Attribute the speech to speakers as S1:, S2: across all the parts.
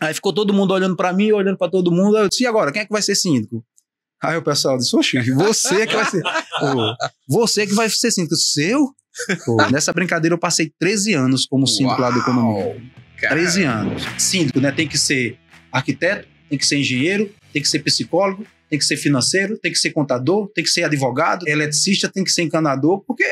S1: Aí ficou todo mundo olhando para mim, olhando para todo mundo. Eu disse, e agora, quem é que vai ser síndico? Aí o pessoal disse, Oxi, você é que vai ser. Pô, você é que vai ser síndico. Seu? Pô, nessa brincadeira eu passei 13 anos como síndico Uau, lá do Economia. Cara. 13 anos. Síndico, né? Tem que ser arquiteto, tem que ser engenheiro, tem que ser psicólogo, tem que ser financeiro, tem que ser contador, tem que ser advogado, eletricista, tem que ser encanador, porque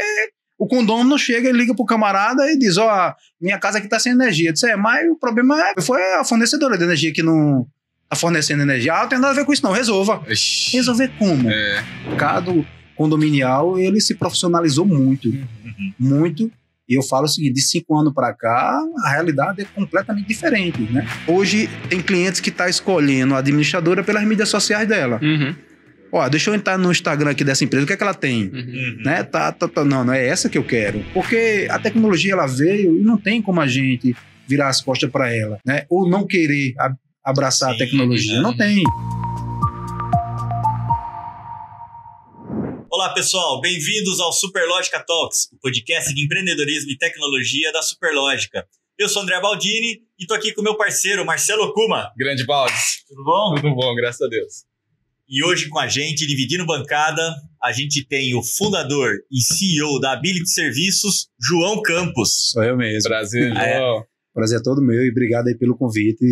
S1: o condomínio não chega, ele liga pro camarada e diz: Ó, oh, minha casa aqui tá sem energia. Diz: disse, é, mas o problema é foi a fornecedora de energia que não tá fornecendo energia. Ah, não tem nada a ver com isso, não. Resolva. Ixi. Resolver como? É. O mercado condominial, ele se profissionalizou muito. Uhum. Muito. E eu falo o seguinte: de cinco anos para cá, a realidade é completamente diferente. Né? Hoje, tem clientes que estão tá escolhendo a administradora pelas mídias sociais dela. Uhum. Ó, deixa eu entrar no Instagram aqui dessa empresa, o que é que ela tem? Uhum. uhum. Né? Tá, tá, tá, não, não é essa que eu quero. Porque a tecnologia ela veio e não tem como a gente virar as costas para ela, né? Ou não querer abraçar Sim, a tecnologia. Né? Não tem.
S2: Olá, pessoal. Bem-vindos ao Superlógica Talks, o podcast de empreendedorismo e tecnologia da Superlógica. Eu sou André Baldini e estou aqui com meu parceiro Marcelo Kuma. Grande Baldes. Tudo bom? Tudo bom, graças a Deus. E hoje com a gente, dividindo bancada, a gente tem o fundador e CEO da Ability Serviços,
S1: João Campos. Sou eu mesmo. Prazer, ah, é. João. É. Prazer é todo meu e obrigado aí pelo convite.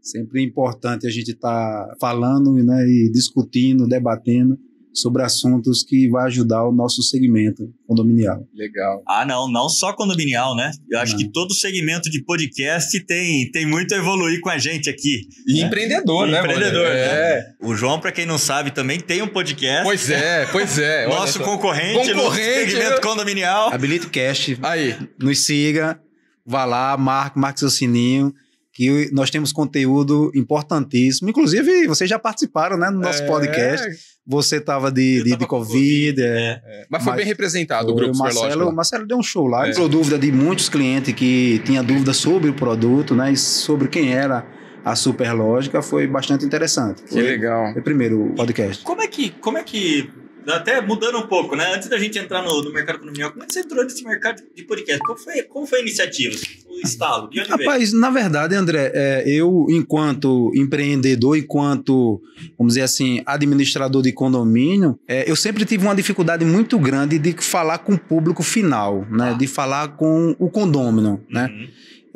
S1: Sempre importante a gente estar tá falando né, e discutindo, debatendo sobre assuntos que vai ajudar o nosso segmento condominial.
S2: Legal. Ah, não, não só condominial, né? Eu acho não. que todo segmento de podcast tem, tem muito a evoluir com a gente aqui. E né? empreendedor, e né? Empreendedor, né? É. O João, para quem não sabe, também tem um podcast. Pois é, pois é. nosso concorrente, concorrente no segmento eu... Né?
S1: condominial. Habilite Cast. Aí. Nos siga, vá lá, marque, marque seu sininho que nós temos conteúdo importantíssimo. Inclusive, vocês já participaram né, no nosso é, podcast. Você estava de, de, de, Covid. É, né. é. Mas foi mas, bem
S3: representado foi, o grupo o Marcelo, né? o
S1: Marcelo deu um show lá. Entrou é. dúvida de muitos clientes que tinham dúvida sobre o produto né, e sobre quem era a Superlógica. Foi bastante interessante. Foi, que legal. Foi primeiro o podcast.
S2: Como é que, como é que até mudando um pouco, né? Antes da gente entrar no, no mercado economia, como é que você entrou nesse mercado de podcast? Como foi, como foi a iniciativa? O estalo? De onde Rapaz,
S1: veio? na verdade, André, é, eu, enquanto empreendedor, enquanto, vamos dizer assim, administrador de condomínio, é, eu sempre tive uma dificuldade muito grande de falar com o público final, né? Ah. De falar com o condômino, né? uhum. né?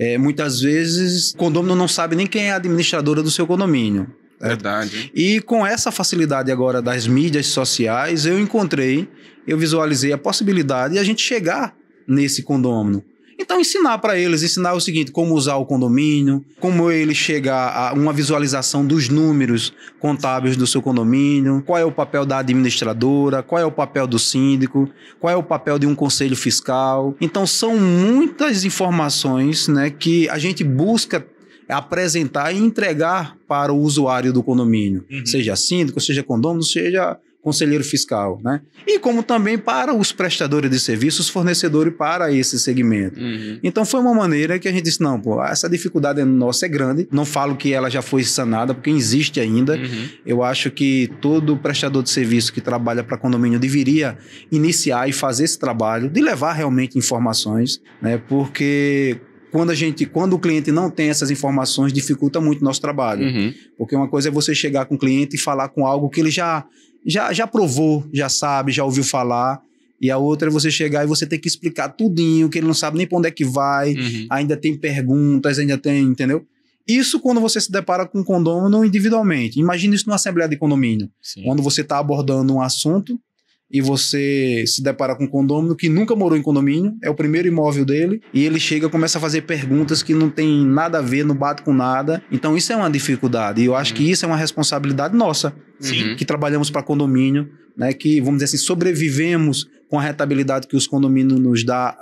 S1: É, muitas vezes o condomínio não sabe nem quem é a administradora do seu condomínio. Né? Verdade. E com essa facilidade agora das mídias sociais, eu encontrei, eu visualizei a possibilidade de a gente chegar nesse condômino. Então, ensinar para eles, ensinar o seguinte: como usar o condomínio, como ele chegar a uma visualização dos números contábeis do seu condomínio, qual é o papel da administradora, qual é o papel do síndico, qual é o papel de um conselho fiscal. Então, são muitas informações né, que a gente busca é apresentar e entregar para o usuário do condomínio, uhum. seja síndico, seja condomínio, seja conselheiro fiscal, né? E como também para os prestadores de serviços, fornecedores para esse segmento. Uhum. Então foi uma maneira que a gente disse não, pô, essa dificuldade nossa é grande. Não falo que ela já foi sanada, porque existe ainda. Uhum. Eu acho que todo prestador de serviço que trabalha para condomínio deveria iniciar e fazer esse trabalho de levar realmente informações, né? Porque quando a gente, quando o cliente não tem essas informações, dificulta muito o nosso trabalho. Uhum. Porque uma coisa é você chegar com o cliente e falar com algo que ele já, já, já provou, já sabe, já ouviu falar. E a outra é você chegar e você ter que explicar tudinho, que ele não sabe nem para onde é que vai, uhum. ainda tem perguntas, ainda tem, entendeu? Isso quando você se depara com um condomínio individualmente. Imagina isso numa assembleia de condomínio. Sim. Quando você está abordando um assunto e você se depara com um condomínio que nunca morou em condomínio, é o primeiro imóvel dele, e ele chega e começa a fazer perguntas que não tem nada a ver, não bate com nada. Então isso é uma dificuldade, e eu acho uhum. que isso é uma responsabilidade nossa, Sim. que trabalhamos para condomínio, né, que, vamos dizer assim, sobrevivemos com a rentabilidade que os condomínios nos dá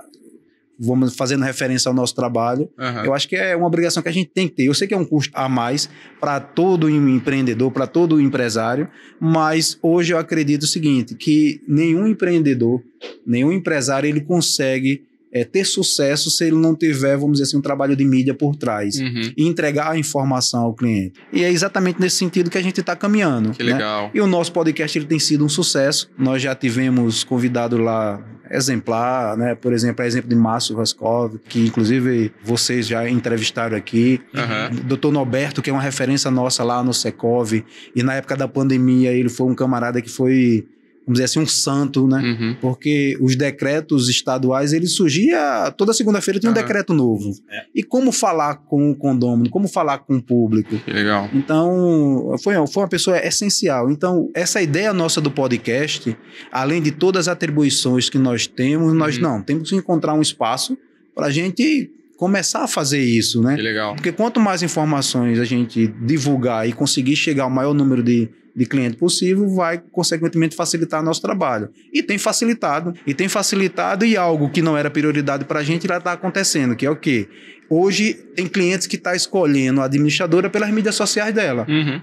S1: vamos fazendo referência ao nosso trabalho. Uhum. Eu acho que é uma obrigação que a gente tem que ter. Eu sei que é um custo a mais para todo empreendedor, para todo empresário, mas hoje eu acredito o seguinte, que nenhum empreendedor, nenhum empresário ele consegue é, ter sucesso se ele não tiver, vamos dizer assim, um trabalho de mídia por trás uhum. e entregar a informação ao cliente. E é exatamente nesse sentido que a gente está caminhando. Que né? legal. E o nosso podcast ele tem sido um sucesso. Nós já tivemos convidado lá exemplar, né? Por exemplo, a exemplo de Márcio Raskov, que inclusive vocês já entrevistaram aqui. Uhum. Doutor Norberto, que é uma referência nossa lá no Secov. E na época da pandemia, ele foi um camarada que foi vamos dizer assim, um santo, né? Uhum. Porque os decretos estaduais, ele surgia toda segunda-feira tinha um decreto novo. É. E como falar com o condômino, como falar com o público. Que legal. Então, foi, foi uma pessoa essencial. Então, essa ideia nossa do podcast, além de todas as atribuições que nós temos, nós uhum. não, temos que encontrar um espaço para a gente começar a fazer isso, né? Que legal. Porque quanto mais informações a gente divulgar e conseguir chegar ao maior número de, de cliente possível, vai consequentemente facilitar nosso trabalho. E tem facilitado, e tem facilitado e algo que não era prioridade para a gente já está acontecendo, que é o quê? Hoje tem clientes que estão tá escolhendo a administradora pelas mídias sociais dela. Uhum.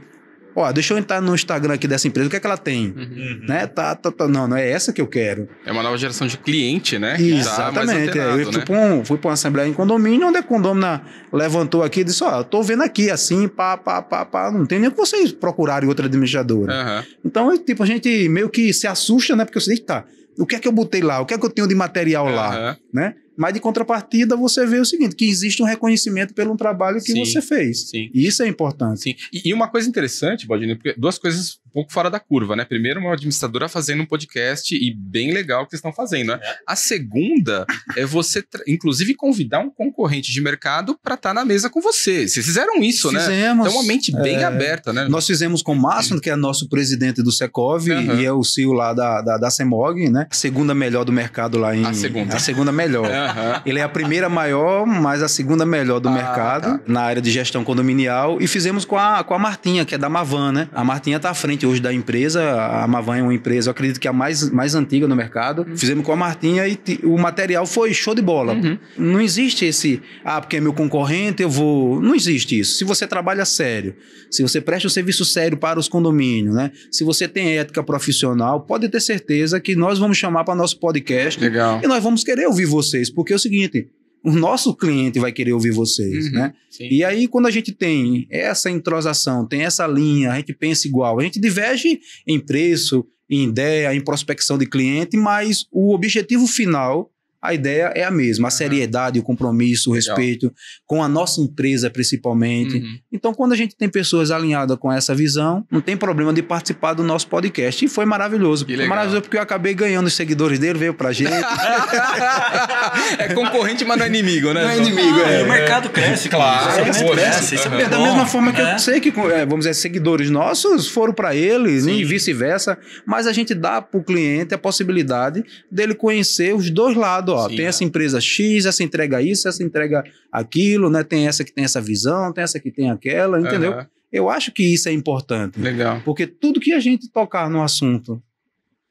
S1: Ó, deixa eu entrar no Instagram aqui dessa empresa, o que é que ela tem? Uhum. Né? Tá, tá, tá, não, não é essa que eu quero.
S3: É uma nova geração de cliente, né? Exatamente. Tá antenado, eu fui, né?
S1: pra um, fui uma assembleia em condomínio, onde a condomina levantou aqui e disse: Ó, tô vendo aqui assim, pá, pá, pá, pá. Não tem nem que vocês procurarem outra administradora. Uhum. Então, é, tipo, a gente meio que se assusta, né? Porque eu sei, tá, o que é que eu botei lá? O que é que eu tenho de material uhum. lá? Né? Mas de contrapartida, você vê o seguinte: que existe um reconhecimento pelo trabalho que sim, você fez. Sim. E
S3: isso é importante. Sim. E, e uma coisa interessante, Baldino, porque duas coisas pouco fora da curva, né? Primeiro, uma administradora fazendo um podcast e bem legal que vocês estão fazendo, né? É. A segunda é você, inclusive, convidar um concorrente de mercado para estar tá na mesa com você. Vocês fizeram isso, fizemos, né? Fizemos. Então, uma mente bem é, aberta,
S1: né? Nós fizemos com o Márcio, que é nosso presidente do Secov uhum. e é o CEO lá da, da, da CEMOG, né? A segunda melhor do mercado lá em. A segunda. A segunda melhor. Uhum. Ele é a primeira maior, mas a segunda melhor do ah, mercado tá. na área de gestão condominial. E fizemos com a, com a Martinha, que é da Mavan, né? A Martinha tá à frente hoje da empresa. A Mavan é uma empresa, eu acredito que a mais, mais antiga no mercado. Uhum. Fizemos com a Martinha e o material foi show de bola. Uhum. Não existe esse, ah, porque é meu concorrente, eu vou. Não existe isso. Se você trabalha sério, se você presta um serviço sério para os condomínios, né? Se você tem ética profissional, pode ter certeza que nós vamos chamar para nosso podcast. Legal. E nós vamos querer ouvir vocês, porque é o seguinte o nosso cliente vai querer ouvir vocês, uhum, né? Sim. E aí, quando a gente tem essa entrosação, tem essa linha, a gente pensa igual, a gente diverge em preço, em ideia, em prospecção de cliente, mas o objetivo final a ideia é a mesma. A seriedade, o compromisso, o respeito Legal. com a nossa empresa, principalmente. Uhum. Então, quando a gente tem pessoas alinhadas com essa visão, não tem problema de participar do nosso podcast. E foi maravilhoso. Foi maravilhoso porque eu acabei ganhando os seguidores dele, veio pra gente. é concorrente, mas não é inimigo, né? Não é inimigo, ah, é. O mercado cresce, claro. claro. Né? Cresce, cresce. cresce. É, é. da mesma forma que eu é. sei que, é, vamos dizer, seguidores nossos foram para eles né, Sim. e vice-versa, mas a gente dá pro cliente a possibilidade dele conhecer os dois lados ó, Sim, tem é. essa empresa X, essa entrega isso, essa entrega aquilo, né? Tem essa que tem essa visão, tem essa que tem aquela, entendeu? Uhum. Eu acho que isso é importante. Legal. Porque tudo que a gente tocar no assunto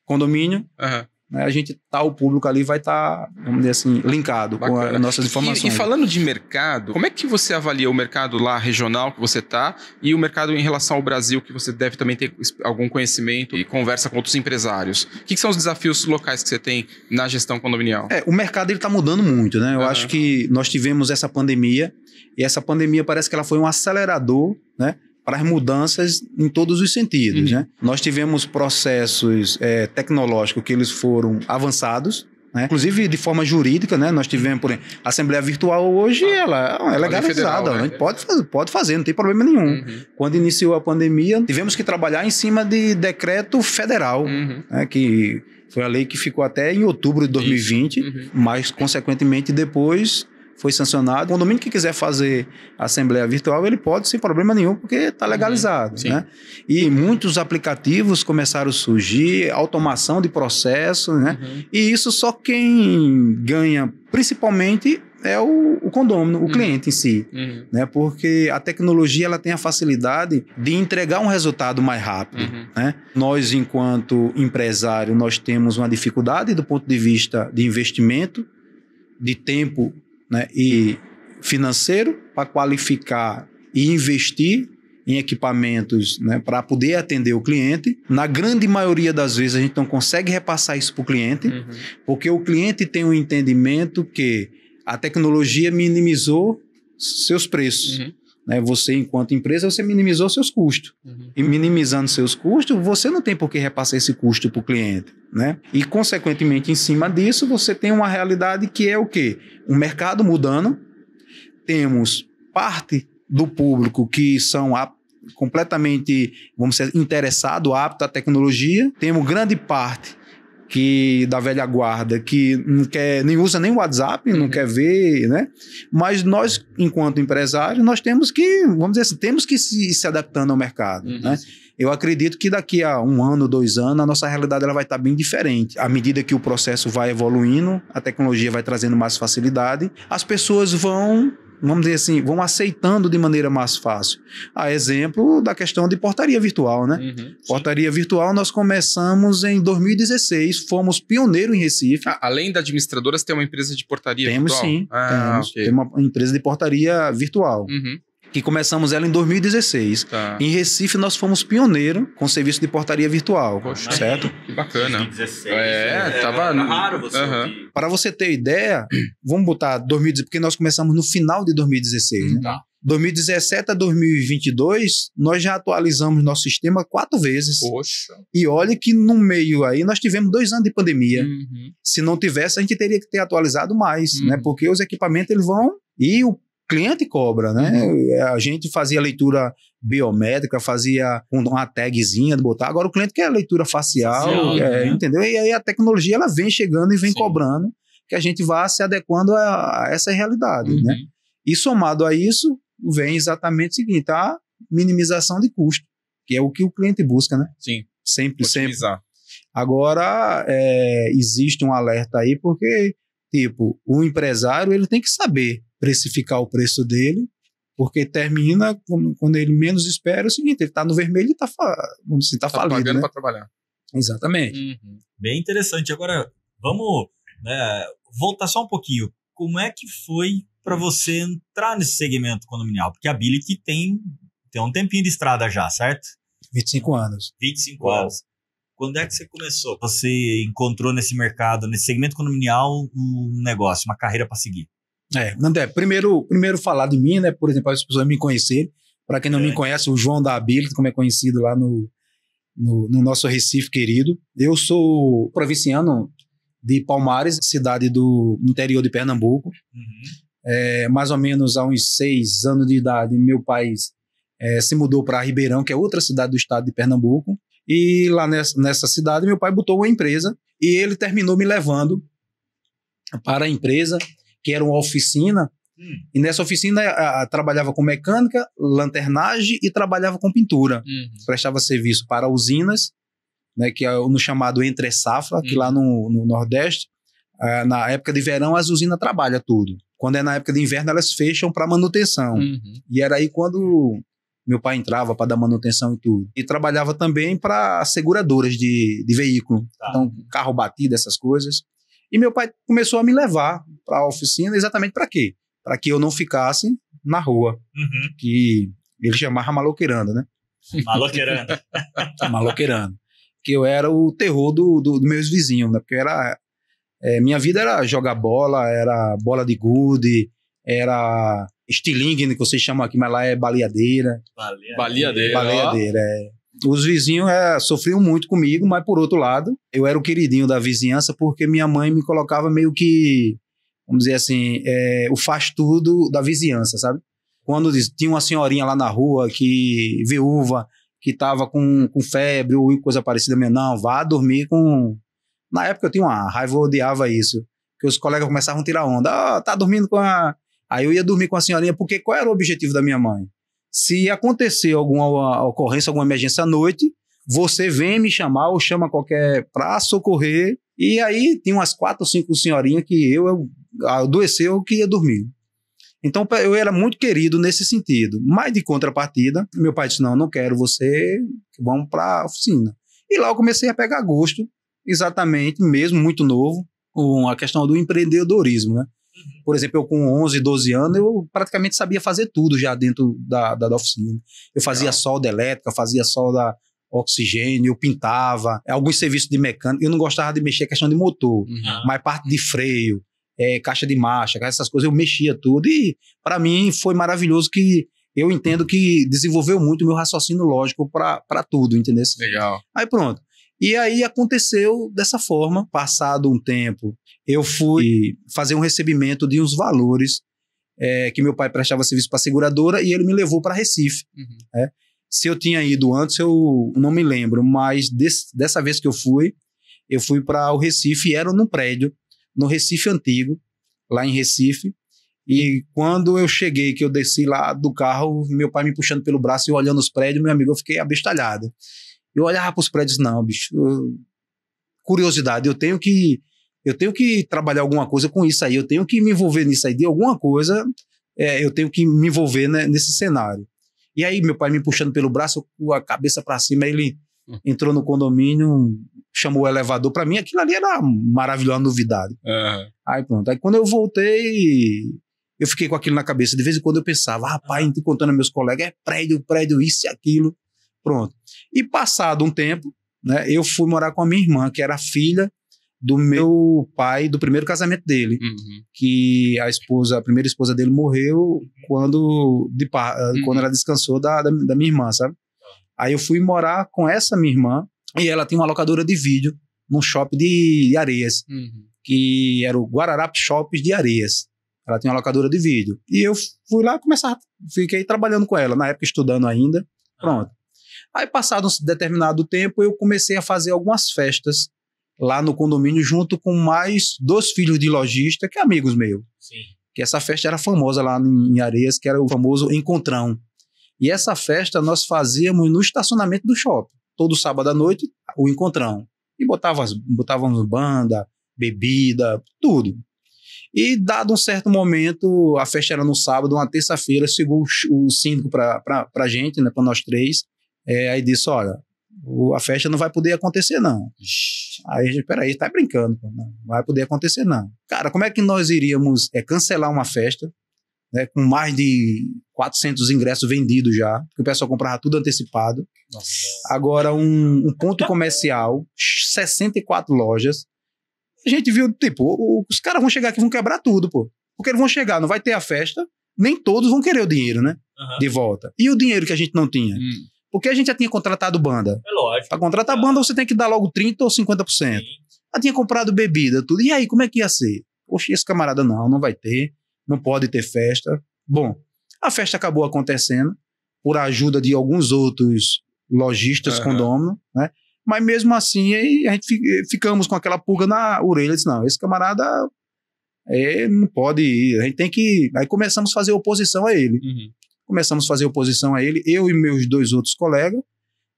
S1: condomínio, uhum. Né? a gente tá, o público ali vai estar, tá, vamos dizer assim, linkado Bacana. com as nossas informações. E, e,
S3: falando de mercado, como é que você avalia o mercado lá regional que você está e o mercado em relação ao Brasil, que você deve também ter algum conhecimento e conversa com outros empresários? O que, que são os desafios locais que você tem na gestão condominial?
S1: É, o mercado ele tá mudando muito, né? Eu uhum. acho que nós tivemos essa pandemia e essa pandemia parece que ela foi um acelerador, né? para as mudanças em todos os sentidos. Uhum. Né? Nós tivemos processos é, tecnológicos que eles foram avançados, né? Inclusive de forma jurídica, né? Nós tivemos, por exemplo, a Assembleia Virtual hoje, ah, ela, ela é legalizada, federal, né? né? pode, fazer, pode fazer, não tem problema nenhum. Uhum. Quando iniciou a pandemia, tivemos que trabalhar em cima de decreto federal, uhum. né? que foi a lei que ficou até em outubro de 2020, uhum. mas consequentemente depois foi sancionado. O condomínio que quiser fazer assembleia virtual, ele pode sem problema nenhum, porque está uhum. legalizado. Uhum, né? E muitos aplicativos começaram a surgir, automação de processos, né? Uhum. E isso só quem ganha, principalmente, é o, o condomínio o uhum. cliente em si, uhum. né? Porque a tecnologia ela tem a facilidade de entregar um resultado mais rápido, uhum. né? Nós enquanto empresário nós temos uma dificuldade do ponto de vista de investimento, de tempo né, e financeiro para qualificar e investir em equipamentos né, para poder atender o cliente. Na grande maioria das vezes a gente não consegue repassar isso para o cliente, uhum. porque o cliente tem o um entendimento que a tecnologia minimizou seus preços. Uhum. Né? Você, enquanto empresa, você minimizou seus custos. Uhum. E minimizando seus custos, você não tem por que repassar esse custo para o cliente. Né? E, consequentemente, em cima disso, você tem uma realidade que é o quê? O um mercado mudando. Temos parte do público que são a completamente, vamos dizer, interessado, apto à tecnologia. Temos grande parte que da velha guarda, que não quer, nem usa nem WhatsApp, uhum. não quer ver, né? Mas nós, enquanto empresários, nós temos que, vamos dizer assim, temos que se, se adaptando ao mercado, uhum. né? Eu acredito que daqui a um ano, dois anos, a nossa realidade ela vai estar bem diferente. À medida que o processo vai evoluindo, a tecnologia vai trazendo mais facilidade, as pessoas vão vamos dizer assim, vão aceitando de maneira mais fácil. A exemplo da questão de portaria virtual, né? Uhum, portaria virtual nós começamos em 2016, fomos pioneiro em Recife. Ah,
S3: além da administradoras tem uma empresa de portaria temos, virtual? Sim, ah, temos sim, tem uma
S1: empresa de portaria virtual. Uhum que começamos ela em 2016. Tá. Em Recife, nós fomos pioneiro com serviço de portaria virtual, Poxa, certo? Que
S3: bacana. 2016, é, né? tava... É raro você uhum.
S1: Para você ter ideia, vamos botar 2016, porque nós começamos no final de 2016, hum, né? Tá. 2017 a 2022, nós já atualizamos nosso sistema quatro vezes. Poxa. E olha que no meio aí nós tivemos dois anos de pandemia. Uhum. Se não tivesse, a gente teria que ter atualizado mais, né? uhum. né? Porque os equipamentos eles vão e o cliente cobra, né? Uhum. É, a gente fazia leitura biométrica, fazia uma tagzinha de botar. Agora o cliente quer leitura facial, é, né? entendeu? E aí a tecnologia ela vem chegando e vem Sim. cobrando que a gente vá se adequando a, a essa realidade, uhum. né? E somado a isso, vem exatamente o seguinte, a minimização de custo, que é o que o cliente busca, né? Sim. Sempre, Otimizar. sempre. Agora, é, existe um alerta aí, porque, tipo, o empresário, ele tem que saber precificar o preço dele, porque termina quando ele menos espera é o seguinte, ele está no vermelho e está falando. dizer, está tá pagando né? para trabalhar. Exatamente.
S2: Uhum. Bem interessante. Agora vamos né, voltar só um pouquinho. Como é que foi para você entrar nesse segmento condominial? Porque a Billy tem tem um tempinho de estrada já, certo? 25 anos. 25 Uau. anos. Quando é que você começou? Você encontrou nesse mercado, nesse segmento condominial, um negócio, uma carreira para seguir?
S1: É, André, primeiro, primeiro falar de mim, né? Por exemplo, as pessoas me conhecerem. Para quem não é. me conhece, o João da Abelha, como é conhecido lá no, no, no, nosso Recife querido. Eu sou provinciano de Palmares, cidade do interior de Pernambuco. Uhum. É, mais ou menos há uns seis anos de idade, meu pai é, se mudou para Ribeirão, que é outra cidade do estado de Pernambuco. E lá nessa, nessa cidade, meu pai botou uma empresa e ele terminou me levando para a empresa que era uma oficina. Hum. E nessa oficina a, a, trabalhava com mecânica, lanternagem e trabalhava com pintura. Uhum. Prestava serviço para usinas, né, que é no chamado entre safra, uhum. que lá no, uhum. no Nordeste, ah, na época de verão as usinas trabalham tudo. Quando é na época de inverno elas fecham para manutenção. Uhum. E era aí quando meu pai entrava para dar manutenção e tudo. E trabalhava também para seguradoras de, de veículo. Tá. Então, carro batido, essas coisas. E meu pai começou a me levar para a oficina exatamente para quê? Para que eu não ficasse na rua, uhum. que ele chamava maloqueirando, né? Maloqueirando. maloqueirando. Que eu era o terror dos do, do meus vizinhos, né? Porque era, é, minha vida era jogar bola, era bola de gude, era estilingue, que vocês chamam aqui, mas lá é baleadeira.
S4: Baleadeira.
S3: Baleadeira. baleadeira
S1: é. Os vizinhos é, sofriam muito comigo, mas por outro lado, eu era o queridinho da vizinhança porque minha mãe me colocava meio que, vamos dizer assim, é, o faz tudo da vizinhança, sabe? Quando tinha uma senhorinha lá na rua que viúva, que estava com, com febre ou coisa parecida, minha, não, vá dormir com. Na época eu tinha uma raiva, eu odiava isso. Que os colegas começavam a tirar onda. Ah, tá dormindo com a. Aí eu ia dormir com a senhorinha, porque qual era o objetivo da minha mãe? Se acontecer alguma ocorrência, alguma emergência à noite, você vem me chamar ou chama qualquer para socorrer. E aí tem umas quatro ou cinco senhorinhas que eu, eu ah, adoeceu que ia dormir. Então eu era muito querido nesse sentido. Mas de contrapartida, meu pai disse: não, não quero você, vamos para a oficina. E lá eu comecei a pegar gosto, exatamente, mesmo muito novo, com a questão do empreendedorismo, né? Por exemplo, eu com 11, 12 anos, eu praticamente sabia fazer tudo já dentro da, da, da oficina. Eu fazia Legal. solda elétrica, fazia solda oxigênio, eu pintava, é, alguns serviços de mecânica. Eu não gostava de mexer questão de motor, uhum. Ah. mas parte de freio, é, caixa de marcha, essas coisas, eu mexia tudo. E para mim foi maravilhoso que eu entendo que desenvolveu muito o meu raciocínio lógico para tudo, entendeu? Legal. Aí pronto. E aí aconteceu dessa forma. Passado um tempo, eu fui fazer um recebimento de uns valores é, que meu pai prestava serviço para a seguradora e ele me levou para Recife. Uhum. É. Se eu tinha ido antes, eu não me lembro, mas desse, dessa vez que eu fui, eu fui para o Recife e era num prédio, no Recife Antigo, lá em Recife. E quando eu cheguei, que eu desci lá do carro, meu pai me puxando pelo braço e olhando os prédios, meu amigo, eu fiquei abestalhado. Eu olhava para os prédios, não, bicho. Eu, curiosidade, eu tenho que eu tenho que trabalhar alguma coisa com isso aí, eu tenho que me envolver nisso aí, de alguma coisa, é, eu tenho que me envolver né, nesse cenário. E aí, meu pai me puxando pelo braço, com a cabeça para cima, ele hum. entrou no condomínio, chamou o elevador. Para mim, aquilo ali era uma maravilhosa novidade. Uhum. Aí pronto. Aí quando eu voltei, eu fiquei com aquilo na cabeça. De vez em quando eu pensava, rapaz, contando a meus colegas, é prédio, prédio, isso e aquilo. Pronto. E passado um tempo, né, eu fui morar com a minha irmã, que era filha do meu pai, do primeiro casamento dele, uhum. que a esposa, a primeira esposa dele morreu quando, de, eh, uhum. quando ela descansou da, da, da, minha irmã, sabe? Aí eu fui morar com essa minha irmã e ela tem uma locadora de vídeo num shopping de, de Areias, uhum. que era o Guararapes Shopping de Areias. Ela tem uma locadora de vídeo. E eu fui lá começar, fiquei trabalhando com ela, na época estudando ainda. Pronto. Aí, passado um determinado tempo, eu comecei a fazer algumas festas lá no condomínio, junto com mais dois filhos de lojista, que é amigos meus. Sim. Que essa festa era famosa lá em Areias, que era o famoso Encontrão. E essa festa nós fazíamos no estacionamento do shopping. Todo sábado à noite, o Encontrão. E botávamos, botávamos banda, bebida, tudo. E dado um certo momento, a festa era no sábado, uma terça-feira, chegou o síndico para a gente, né, para nós três, é, aí disse: olha, o, a festa não vai poder acontecer, não. Aí a gente, peraí, tá brincando, não vai poder acontecer, não. Cara, como é que nós iríamos é, cancelar uma festa né, com mais de 400 ingressos vendidos já, que o pessoal comprava tudo antecipado. Nossa. Agora, um, um, ponto comercial, 64 lojas. A gente viu, tipo, os caras vão chegar aqui vão quebrar tudo, pô. Porque eles vão chegar, não vai ter a festa, nem todos vão querer o dinheiro, né? Uhum. De volta. E o dinheiro que a gente não tinha? Hum. Porque a gente já tinha contratado banda. É lógico. Pra contratar banda, você tem que dar logo 30% ou 50%. Sim. Já tinha comprado bebida, tudo. E aí, como é que ia ser? Poxa, esse camarada não, não vai ter. Não pode ter festa. Bom, a festa acabou acontecendo por ajuda de alguns outros lojistas uhum. né? Mas mesmo assim, a gente ficamos com aquela pulga na orelha. Disse, não, esse camarada é, não pode ir. A gente tem que. Aí começamos a fazer oposição a ele. Uhum. Começamos a fazer oposição a ele, eu e meus dois outros colegas,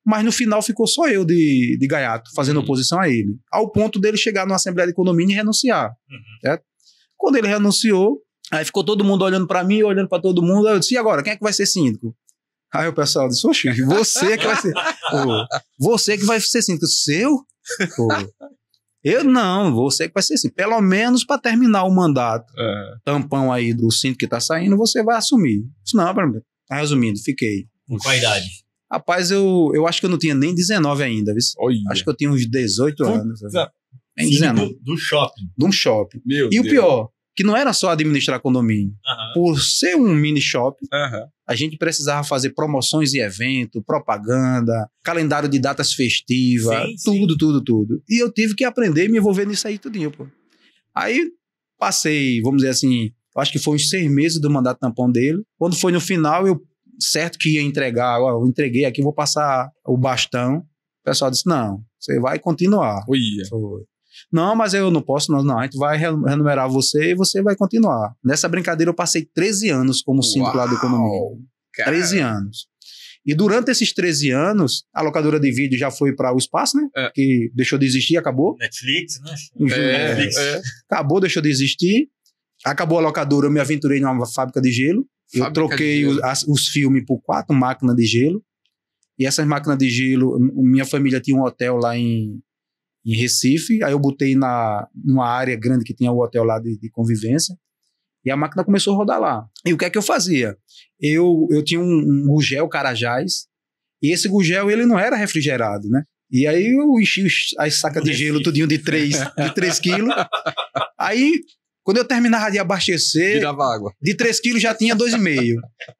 S1: mas no final ficou só eu de, de gaiato, fazendo uhum. oposição a ele, ao ponto dele chegar numa Assembleia de Condomínio e renunciar. Uhum. Quando ele renunciou, aí ficou todo mundo olhando para mim, olhando para todo mundo, aí eu disse, e agora, quem é que vai ser síndico? Aí o pessoal disse, oxe, você que vai ser. Pô, você que vai ser síndico. Seu? Pô, Eu não, você que vai ser assim. Pelo menos para terminar o mandato, é. tampão aí do cinto que tá saindo, você vai assumir. Isso não, tá resumindo, fiquei. Com qual idade? Rapaz, eu, eu acho que eu não tinha nem 19 ainda, viu? Olha. Acho que eu tinha uns 18 Puta. anos. Né? Em 19. Do, do shopping. De um shopping. Meu e Deus. o pior, que não era só administrar condomínio. Uhum. Por ser um mini shop, uhum. a gente precisava fazer promoções e evento, propaganda, calendário de datas festivas, sim, tudo, sim. tudo, tudo. E eu tive que aprender e me envolver nisso aí tudinho, pô. Aí passei, vamos dizer assim, acho que foi uns seis meses do mandato tampão dele. Quando foi no final, eu certo que ia entregar, eu entreguei aqui, vou passar o bastão. O pessoal disse, não, você vai continuar. Foi. Não, mas eu não posso, não, não. A gente vai renumerar você e você vai continuar. Nessa brincadeira eu passei 13 anos como síndico lá do Economia. Cara. 13 anos. E durante esses 13 anos, a locadora de vídeo já foi para o espaço, né? É. Que deixou de existir, acabou.
S2: Netflix, né? É, é, Netflix. É.
S1: Acabou, deixou de existir. Acabou a locadora, eu me aventurei numa fábrica de gelo. eu troquei os, os filmes por quatro máquinas de gelo. E essas máquinas de gelo, minha família tinha um hotel lá em em Recife. Aí eu botei na numa área grande que tinha o hotel lá de, de, convivência. E a máquina começou a rodar lá. E o que é que eu fazia? Eu, eu tinha um, um gugel carajás, e esse gugel ele não era refrigerado, né? E aí eu enchi as sacas de gelo tudinho de 3 de três quilos. Aí, quando eu terminava de abastecer, Virava água. de 3 quilos já tinha 2,5.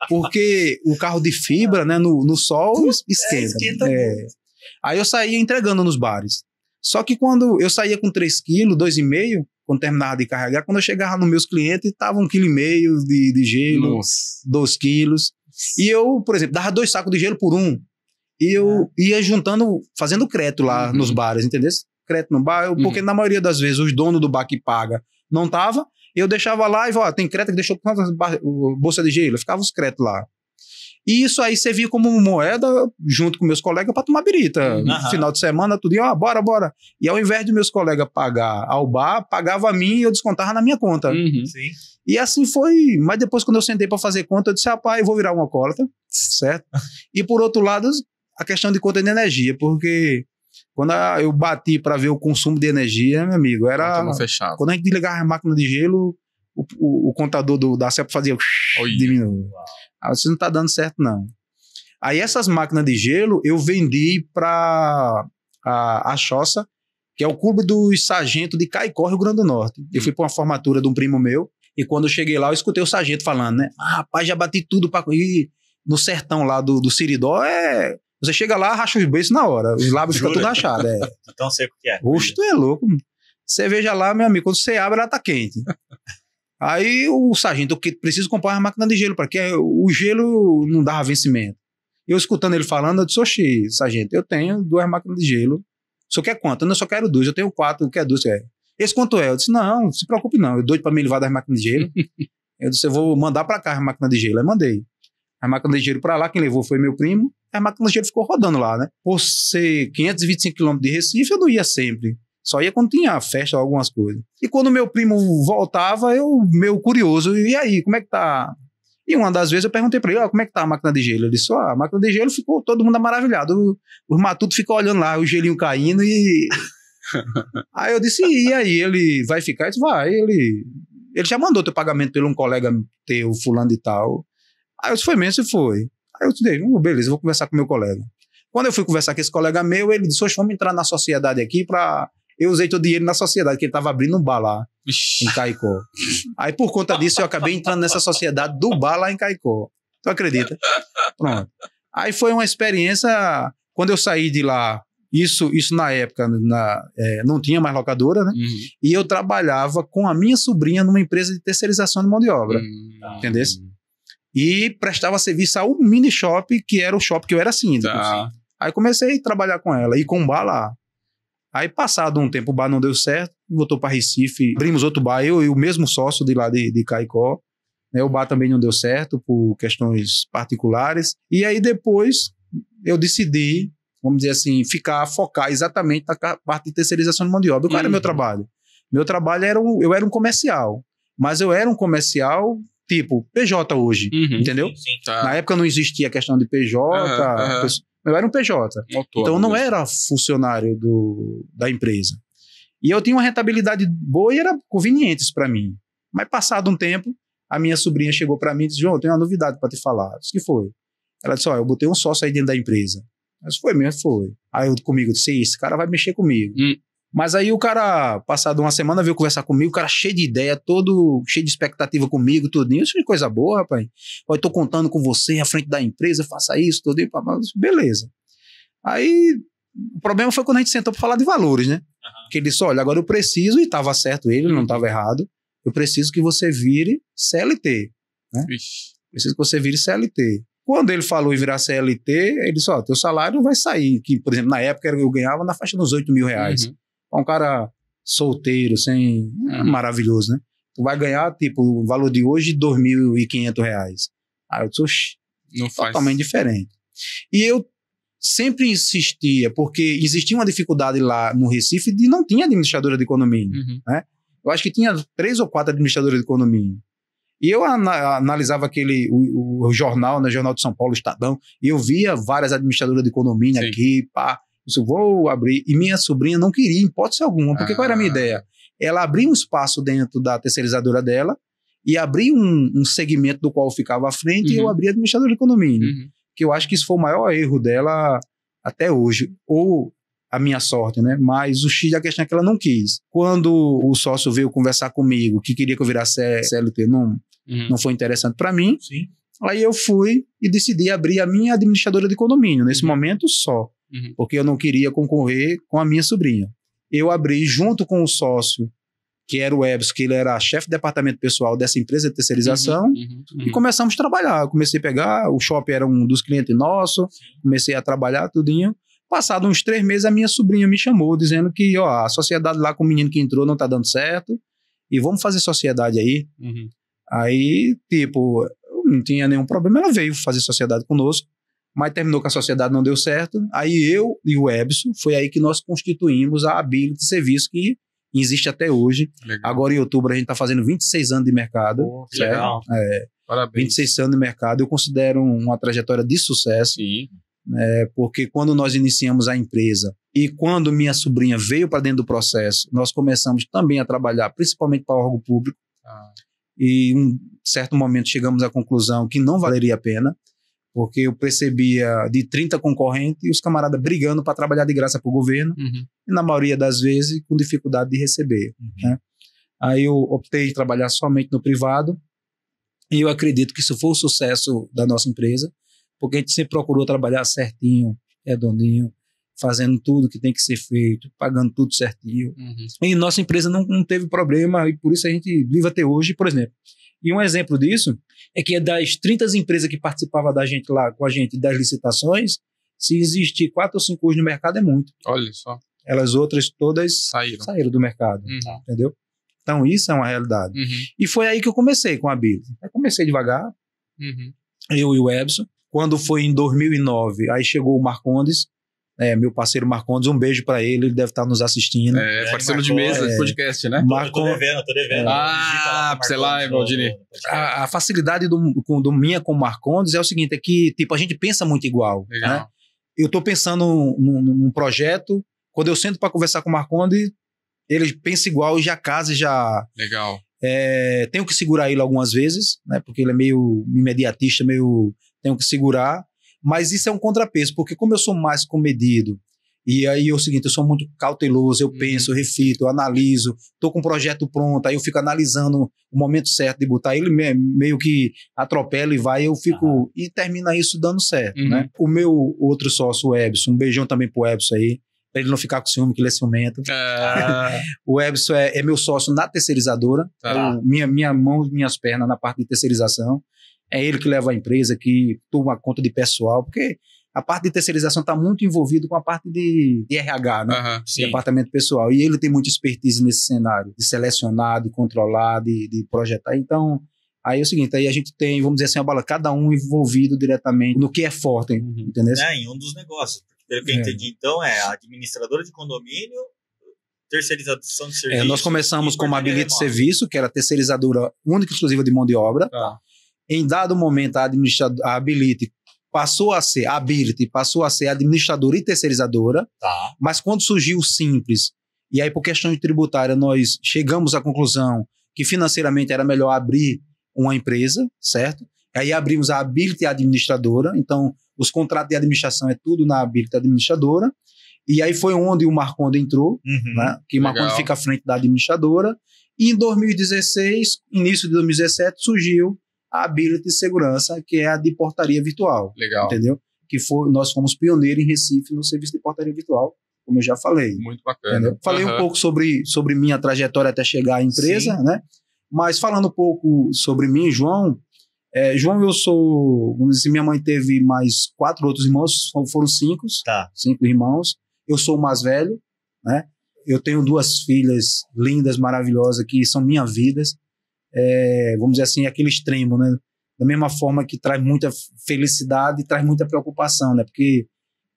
S1: Porque o carro de fibra, né, no, no sol, esquenta. É, esquenta é. Aí eu saía entregando nos bares. Só que quando eu saía com 3 quilos, 2,5, quando terminava de carregar, quando eu chegava nos meus clientes, estava 1,5 kg de, de gelo, 2 quilos. E eu, por exemplo, dava dois sacos de gelo por um. E eu uhum. ia juntando, fazendo crédito lá uhum. nos bares, entendeu? Crédito no bar, uhum. porque na maioria das vezes os donos do bar que paga não tava, eu deixava lá e ó, ah, tem crédito que deixou quantas bolsa de gelo? Eu ficava os créditos lá. E isso aí servia como moeda junto com meus colegas para tomar birita. Uhum. Final de semana, tudo, e ó, bora, bora. E ao invés de meus colegas pagar ao bar, pagava a mim e eu descontava na minha conta. Uhum. E assim foi. Mas depois, quando eu sentei para fazer conta, eu disse, rapaz, eu vou virar uma alcoólatra, certo? e por outro lado, a questão de conta de energia, porque quando eu bati para ver o consumo de energia, meu amigo, era. Quando a gente ligava a máquina de gelo, o, o, o contador do, da CEP fazia. Diminuiu. Ah, isso não está dando certo, não. Aí essas máquinas de gelo eu vendi para a, a Choça, que é o clube dos sargento de Caicó, Rio Grande do Norte. Eu fui para uma formatura de um primo meu, e quando eu cheguei lá, eu escutei o sargento falando, né? Ah, rapaz, já bati tudo para. E no sertão lá do, do Siridó é. Você chega lá, racha os beiços na hora. Os lábios ficam tudo rachados. É.
S2: Tão seco que é. Oxe,
S1: tu é louco. Cerveja lá, meu amigo, quando você abre, ela tá quente. Aí o sargento, eu preciso comprar uma máquina de gelo para quê? O gelo não dava vencimento. Eu escutando ele falando, eu disse, oxi, sargento, eu tenho duas máquinas de gelo. Só quer quanto? Eu não só quero duas, eu tenho quatro, quer é duas, quer. É? Esse quanto é? Eu disse, não, se preocupe não, eu doido para me levar das máquinas de gelo. eu disse, eu vou mandar para cá as máquinas de gelo. Aí mandei. A máquina de gelo para lá, quem levou foi meu primo. A máquina de gelo ficou rodando lá, né? Por ser 525 quilômetros de Recife, eu não ia sempre. Só ia quando tinha festa, ou algumas coisas. E quando meu primo voltava, eu, meio curioso, e aí, como é que tá? E uma das vezes eu perguntei para ele, como é que tá a máquina de gelo? Ele disse, ó, a máquina de gelo ficou, todo mundo maravilhado. Os matutos ficam olhando lá, o gelinho caindo e... aí eu disse, e aí, ele vai ficar? Ele disse, vai, ele... Ele já mandou teu pagamento pelo um colega teu, fulano e tal. Aí eu disse, foi mesmo, se foi. Aí eu disse, oh, beleza, vou conversar com meu colega. Quando eu fui conversar com esse colega meu, ele disse, hoje vamos entrar na sociedade aqui para eu usei todo o dinheiro na sociedade, que ele tava abrindo um bar lá, em Caicó. Aí, por conta disso, eu acabei entrando nessa sociedade do bar lá em Caicó. Tu acredita? Pronto. Aí foi uma experiência. Quando eu saí de lá, isso, isso na época na, é, não tinha mais locadora, né? Uhum. E eu trabalhava com a minha sobrinha numa empresa de terceirização de mão de obra. Uhum. Entendeu? Uhum. E prestava serviço ao mini shop, que era o shop que eu era síndico. Tá. Assim. Aí comecei a trabalhar com ela e com o bar lá. Aí, passado um tempo, o bar não deu certo, voltou para Recife, abrimos outro bar, eu e o mesmo sócio de lá de, de Caicó. Né, o bar também não deu certo por questões particulares. E aí, depois, eu decidi, vamos dizer assim, ficar, focar exatamente na parte de terceirização de mão de obra. Qual era era é meu uhum. trabalho? Meu trabalho era, um, eu era um comercial, mas eu era um comercial tipo PJ hoje, uhum. entendeu? Sim, sim, tá. Na época não existia a questão de PJ, uhum, pessoa, eu era um PJ. Autônomo. Então não era funcionário do, da empresa. E eu tinha uma rentabilidade boa e era conveniente isso para mim. Mas passado um tempo, a minha sobrinha chegou para mim e disse: João, eu tenho uma novidade para te falar. Eu disse: que foi? Ela disse: "Olha, eu botei um sócio aí dentro da empresa. Mas foi mesmo, foi. Aí eu comigo disse: esse cara vai mexer comigo. Hum. Mas aí o cara, passado uma semana, veio conversar comigo, o cara cheio de ideia, todo cheio de expectativa comigo, tudo Isso é coisa boa, rapaz. Olha, tô contando com você à frente da empresa, faça isso, tudo. Beleza. Aí o problema foi quando a gente sentou para falar de valores, né? Uhum. Que ele disse: olha, agora eu preciso, e estava certo ele, não estava errado, eu preciso que você vire CLT. Né? Preciso que você vire CLT. Quando ele falou em virar CLT, ele disse: ó, teu salário vai sair. Que, por exemplo, na época eu ganhava na faixa dos 8 mil reais. Uhum um cara solteiro, sem. É maravilhoso, né? Tu vai ganhar, tipo, o valor de hoje, R$ 2.500. Aí eu disse, oxi, Não totalmente diferente. E eu sempre insistia, porque existia uma dificuldade lá no Recife de não ter administradora de condomínio, uhum. né? Eu acho que tinha três ou quatro administradoras de condomínio. E eu analisava aquele o, o, jornal, né, Jornal de São Paulo, Estadão, e eu via várias administradoras de condomínio Sim. aqui, pá. Disse, vou abrir. E minha sobrinha não queria, em hipótese alguma, porque ah. qual era a minha ah. ideia? Ela abriu um espaço dentro da terceirizadora dela e abriu um, um segmento do qual eu ficava à frente uhum. e eu uhum. abri administrador de condomínio. Uhum. Que eu acho que isso foi o maior erro dela até hoje. Ou a minha sorte, né? Mas o X da questão é que ela não quis. Quando o sócio veio conversar comigo, que queria que eu virasse CLT, não, uhum. não foi interessante para mim. Sim. Aí eu fui e decidi abrir a minha administradora de condomínio, nesse uhum. momento só. Uhum. porque eu não queria concorrer com a minha sobrinha. Eu abri junto com o sócio, que era o Ebs, que ele era chefe de departamento pessoal dessa empresa de terceirização, uhum, uhum, uhum. e começamos a trabalhar. Eu comecei a pegar, o shopping era um dos clientes nossos, comecei a trabalhar tudinho. Passado uns três meses, a minha sobrinha me chamou, dizendo que ó, a sociedade lá com o menino que entrou não está dando certo, e vamos fazer sociedade aí. Uhum. Aí, tipo, não tinha nenhum problema, ela veio fazer sociedade conosco mas terminou que a sociedade não deu certo. Aí eu e o Ebson, foi aí que nós constituímos a Ability Serviço, que existe até hoje. Legal. Agora em outubro a gente está fazendo 26 anos de mercado. Pô, legal. É, Parabéns. 26 anos de mercado, eu considero uma trajetória de sucesso. Sim. É, porque quando nós iniciamos a empresa e quando minha sobrinha veio para dentro do processo, nós começamos também a trabalhar, principalmente para o órgão público. Ah. E em um certo momento chegamos à conclusão que não valeria a pena porque eu percebia de 30 concorrentes e os camaradas brigando para trabalhar de graça para o governo, uhum. e na maioria das vezes com dificuldade de receber. Uhum. Né? Aí eu optei de trabalhar somente no privado, e eu acredito que isso foi o sucesso da nossa empresa, porque a gente sempre procurou trabalhar certinho, redondinho, fazendo tudo que tem que ser feito, pagando tudo certinho. Uhum. E nossa empresa não, não, teve problema, e por isso a gente vive até hoje, por exemplo. E um exemplo disso é que é das 30 empresas que participavam da gente lá com a gente das licitações, se existir quatro ou cinco hoje no mercado é muito. Olha só. Elas outras todas saíram, saíram do mercado, uhum. entendeu? Então isso é uma realidade. Uhum. E foi aí que eu comecei com a Bíblia. Eu comecei devagar, uhum. eu e o Ebson. Quando foi em 2009, aí chegou o Marcondes, é, meu parceiro Marcondes, um beijo para ele, ele deve estar tá nos assistindo. É, é parceiro Marcon, de mesa, é, podcast, né? Marcon... Tô devendo, tô devendo. É. Ah, sei lá, Valdini. A, a, facilidade do, do minha com o Marcondes é o seguinte, é que, tipo, a gente pensa muito igual, né? Legal. né? Eu tô pensando num, num projeto, quando eu sento para conversar com o Marcondes, ele pensa igual e já casa e já... Legal. É, tenho que segurar ele algumas vezes, né? Porque ele é meio imediatista, meio... Tenho que segurar, mas isso é um contrapeso, porque como eu sou mais comedido, e aí é o seguinte, eu sou muito cauteloso, eu uhum. penso, eu reflito, eu analiso, estou com um projeto pronto, aí eu fico analisando o momento certo de botar ele, meio que atropela e vai, eu fico. Ah. E termina isso dando certo, né? uhum. né? O meu outro sócio, o Ebson, um beijão também pro Ebson aí, para ele não ficar com ciúme, que ele é ciumento. Ah. o Ebson é, é, meu sócio na terceirizadora, ah. Tá. eu, então, minha, minha mão, minhas pernas na parte de terceirização é ele que leva a empresa, que toma conta de pessoal, porque a parte de terceirização está muito envolvida com a parte de, de RH, né? Uhum, de departamento pessoal. E ele tem muita expertise nesse cenário, de selecionar, de controlar, de, de projetar. Então, Aí é o seguinte, aí a gente tem, vamos dizer assim, a bala, cada um envolvido diretamente no que é forte, uhum. entendeu? É,
S2: em um dos negócios. Pelo que eu é. entendi, então, é a administradora de condomínio, terceirização de serviço. É, nós
S1: começamos uma habilita de serviço, que era terceirizadora única e exclusiva de mão de obra. Tá em dado momento a, administrador, passou a ser, a passou a ser administradora e terceirizadora, tá. mas quando surgiu o Simples, e aí por questão de tributária nós chegamos à conclusão que financeiramente era melhor abrir uma empresa, certo? aí abrimos a Ability Administradora, então os contratos de administração é tudo na habilite Administradora, e aí foi onde o Marcondo entrou, uhum, né? que o Marconde fica à frente da administradora, e em 2016, início de 2017, surgiu a de segurança, que é a de portaria virtual. Legal. Entendeu? Que foi, nós fomos pioneiros em Recife no serviço de portaria virtual, como eu já falei. Muito bacana. Entendeu? Falei uhum. um pouco sobre, sobre minha trajetória até chegar à empresa, Sim. né? Mas falando um pouco sobre mim, João, é, João, eu sou. Vamos assim, minha mãe teve mais quatro outros irmãos, foram cinco. Tá. Cinco irmãos. Eu sou o mais velho, né? Eu tenho duas filhas lindas, maravilhosas, que são minha vidas é, vamos dizer assim, aquele extremo, né? Da mesma forma que traz muita felicidade e traz muita preocupação, né? Porque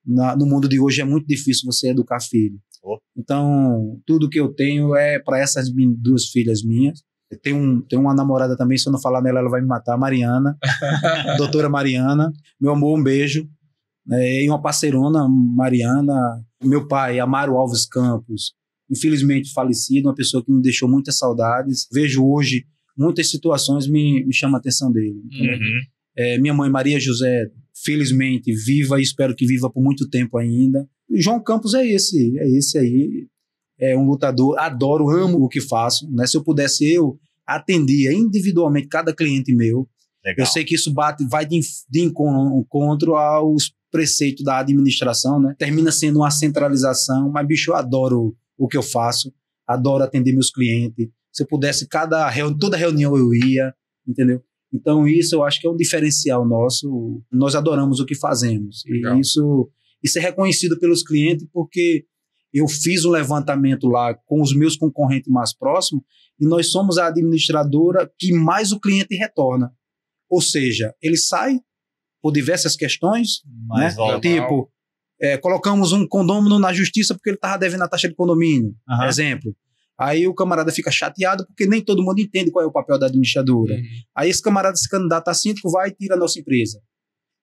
S1: na, no mundo de hoje é muito difícil você educar filho. Oh. Então, tudo que eu tenho é para essas duas filhas minhas. Tem, um, tem uma namorada também, se eu não falar nela, ela vai me matar, Mariana, doutora Mariana. Meu amor, um beijo. É, e uma parceirona, Mariana. Meu pai, Amaro Alves Campos, infelizmente falecido, uma pessoa que me deixou muitas saudades. Vejo hoje muitas situações me, me chamam a atenção dele. Uhum. É, minha mãe, Maria José, felizmente viva e espero que viva por muito tempo ainda. E João Campos é esse, é esse aí. É um lutador, adoro, amo o que faço. Né? Se eu pudesse, eu atendia individualmente cada cliente meu. Legal. Eu sei que isso bate, vai de, de encontro aos preceitos da administração, né? Termina sendo uma centralização, mas, bicho, eu adoro o que eu faço, adoro atender meus clientes, se eu pudesse, cada toda reunião eu ia, entendeu? Então isso eu acho que é um diferencial nosso. Nós adoramos o que fazemos Legal. e isso isso é reconhecido pelos clientes porque eu fiz um levantamento lá com os meus concorrentes mais próximos e nós somos a administradora que mais o cliente retorna. Ou seja, ele sai por diversas questões, mais né? tipo, é, colocamos um condômino na justiça porque ele estava devendo a taxa de condomínio, uhum. exemplo. Aí o camarada fica chateado porque nem todo mundo entende qual é o papel da administradora. Uhum. Aí esse camarada se candidata a tá síndico vai e tira a nossa empresa.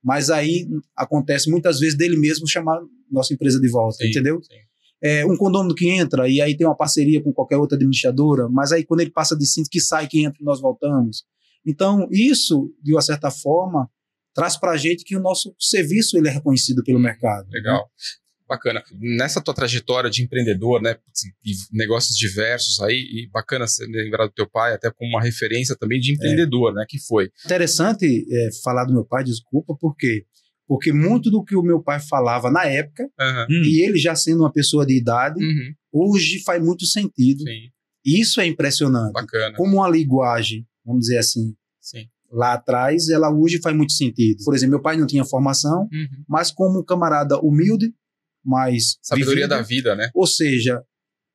S1: Mas aí acontece muitas vezes dele mesmo chamar nossa empresa de volta, sim, entendeu? Sim. É, um condomínio que entra e aí tem uma parceria com qualquer outra administradora, mas aí quando ele passa de síndico que sai, que entra, nós voltamos. Então, isso, de uma certa forma, traz para a gente que o nosso serviço ele é reconhecido pelo uhum. mercado. Né? Legal. Né?
S3: Bacana. Nessa tua trajetória de empreendedor, né, e negócios diversos aí, e bacana você lembrar do teu pai, até como uma referência também de é. empreendedor, é. né,
S1: que foi. Interessante é, falar do meu pai, desculpa, por quê? Porque muito do que o meu pai falava na época, uhum. e ele já sendo uma pessoa de idade, uhum. hoje faz muito sentido. Sim. Isso é impressionante. Bacana. Como uma linguagem, vamos dizer assim, Sim lá atrás, ela hoje faz muito sentido. Por exemplo, meu pai não tinha formação, uhum. mas como um camarada humilde, mais. Sabedoria vivida. da vida, né? Ou seja,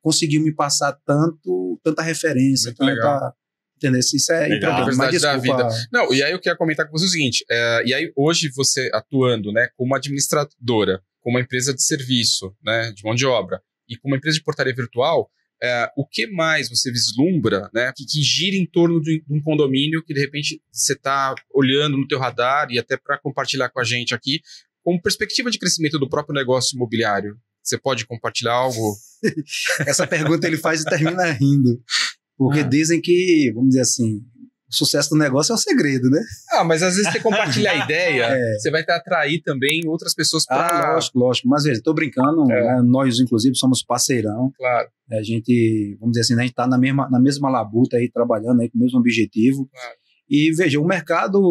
S1: conseguiu me passar tanto, tanta referência, Muito tanta. Legal. Entendeu? Assim, isso é importante. Mas desculpa. Da vida. Não,
S3: e aí eu queria comentar com você o seguinte: é, e aí hoje você atuando né, como administradora, como uma empresa de serviço, né, de mão de obra, e como uma empresa de portaria virtual, é, o que mais você vislumbra né, que, que gira em torno de, de, um condomínio que de repente você está olhando no teu radar e até para compartilhar com a gente aqui como perspectiva de crescimento do próprio negócio imobiliário? Você pode compartilhar algo?
S1: Essa pergunta ele faz e termina rindo. Porque ah. dizem que, vamos dizer assim, o sucesso do negócio é o segredo, né? Ah,
S3: mas às vezes você compartilha a é. ideia, é. você vai atrair também outras pessoas para. Ah, lógico,
S1: lógico. Mas veja, estou brincando, é. né? nós, inclusive, somos parceirão. Claro. A gente, vamos dizer assim, né? a gente está na mesma, na mesma labuta aí, trabalhando aí com o mesmo objetivo. Claro. E veja, o mercado, o,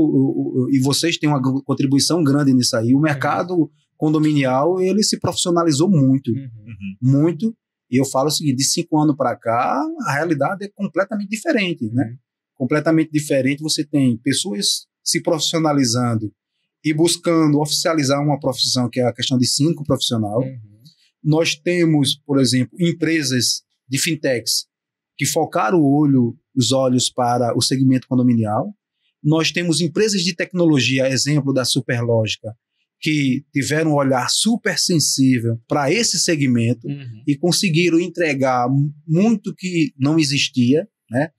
S1: o, e vocês têm uma contribuição grande nisso aí, o uhum. mercado condominial, ele se profissionalizou muito, uhum. muito. E eu falo o seguinte, de cinco anos para cá, a realidade é completamente diferente, né? Uhum. Completamente diferente, você tem pessoas se profissionalizando e buscando oficializar uma profissão, que é a questão de cinco profissional. Uhum. Nós temos, por exemplo, empresas de fintechs que focaram o olho os olhos para o segmento condominial. Nós temos empresas de tecnologia, exemplo da Superlógica, que tiveram um olhar super sensível para esse segmento uhum. e conseguiram entregar muito que não existia, né?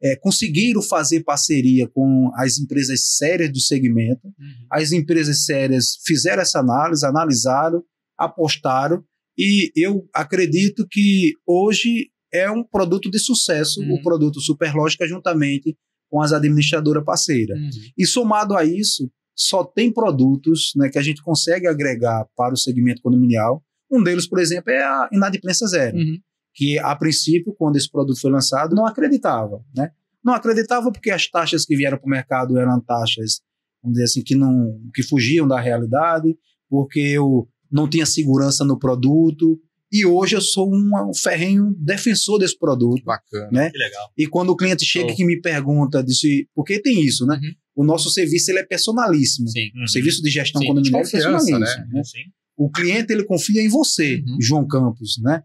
S1: É, conseguiram fazer parceria com as empresas sérias do segmento. Uhum. As empresas sérias fizeram essa análise, analisaram, apostaram, e eu acredito que hoje é um produto de sucesso, uhum. o produto Superlógica, juntamente com as administradoras parceiras. Uhum. E somado a isso, só tem produtos né, que a gente consegue agregar para o segmento condominial. Um deles, por exemplo, é a inadimplência zero, uhum. que a princípio, quando esse produto foi lançado, não acreditava. Né? Não acreditava porque as taxas que vieram para o mercado eram taxas, vamos dizer assim, que, não, que fugiam da realidade, porque eu não tinha segurança no produto, e hoje eu sou um, ferrenho defensor desse produto. Bacana. Né? Que legal. E quando o cliente chega oh. me pergunta, disse, porque tem isso, né? Uhum. O nosso serviço ele é personalíssimo. Sim. Uhum. O serviço de gestão Sim, condominial é personalíssimo. Né? né? O cliente ele confia em você, uhum. João Campos, né?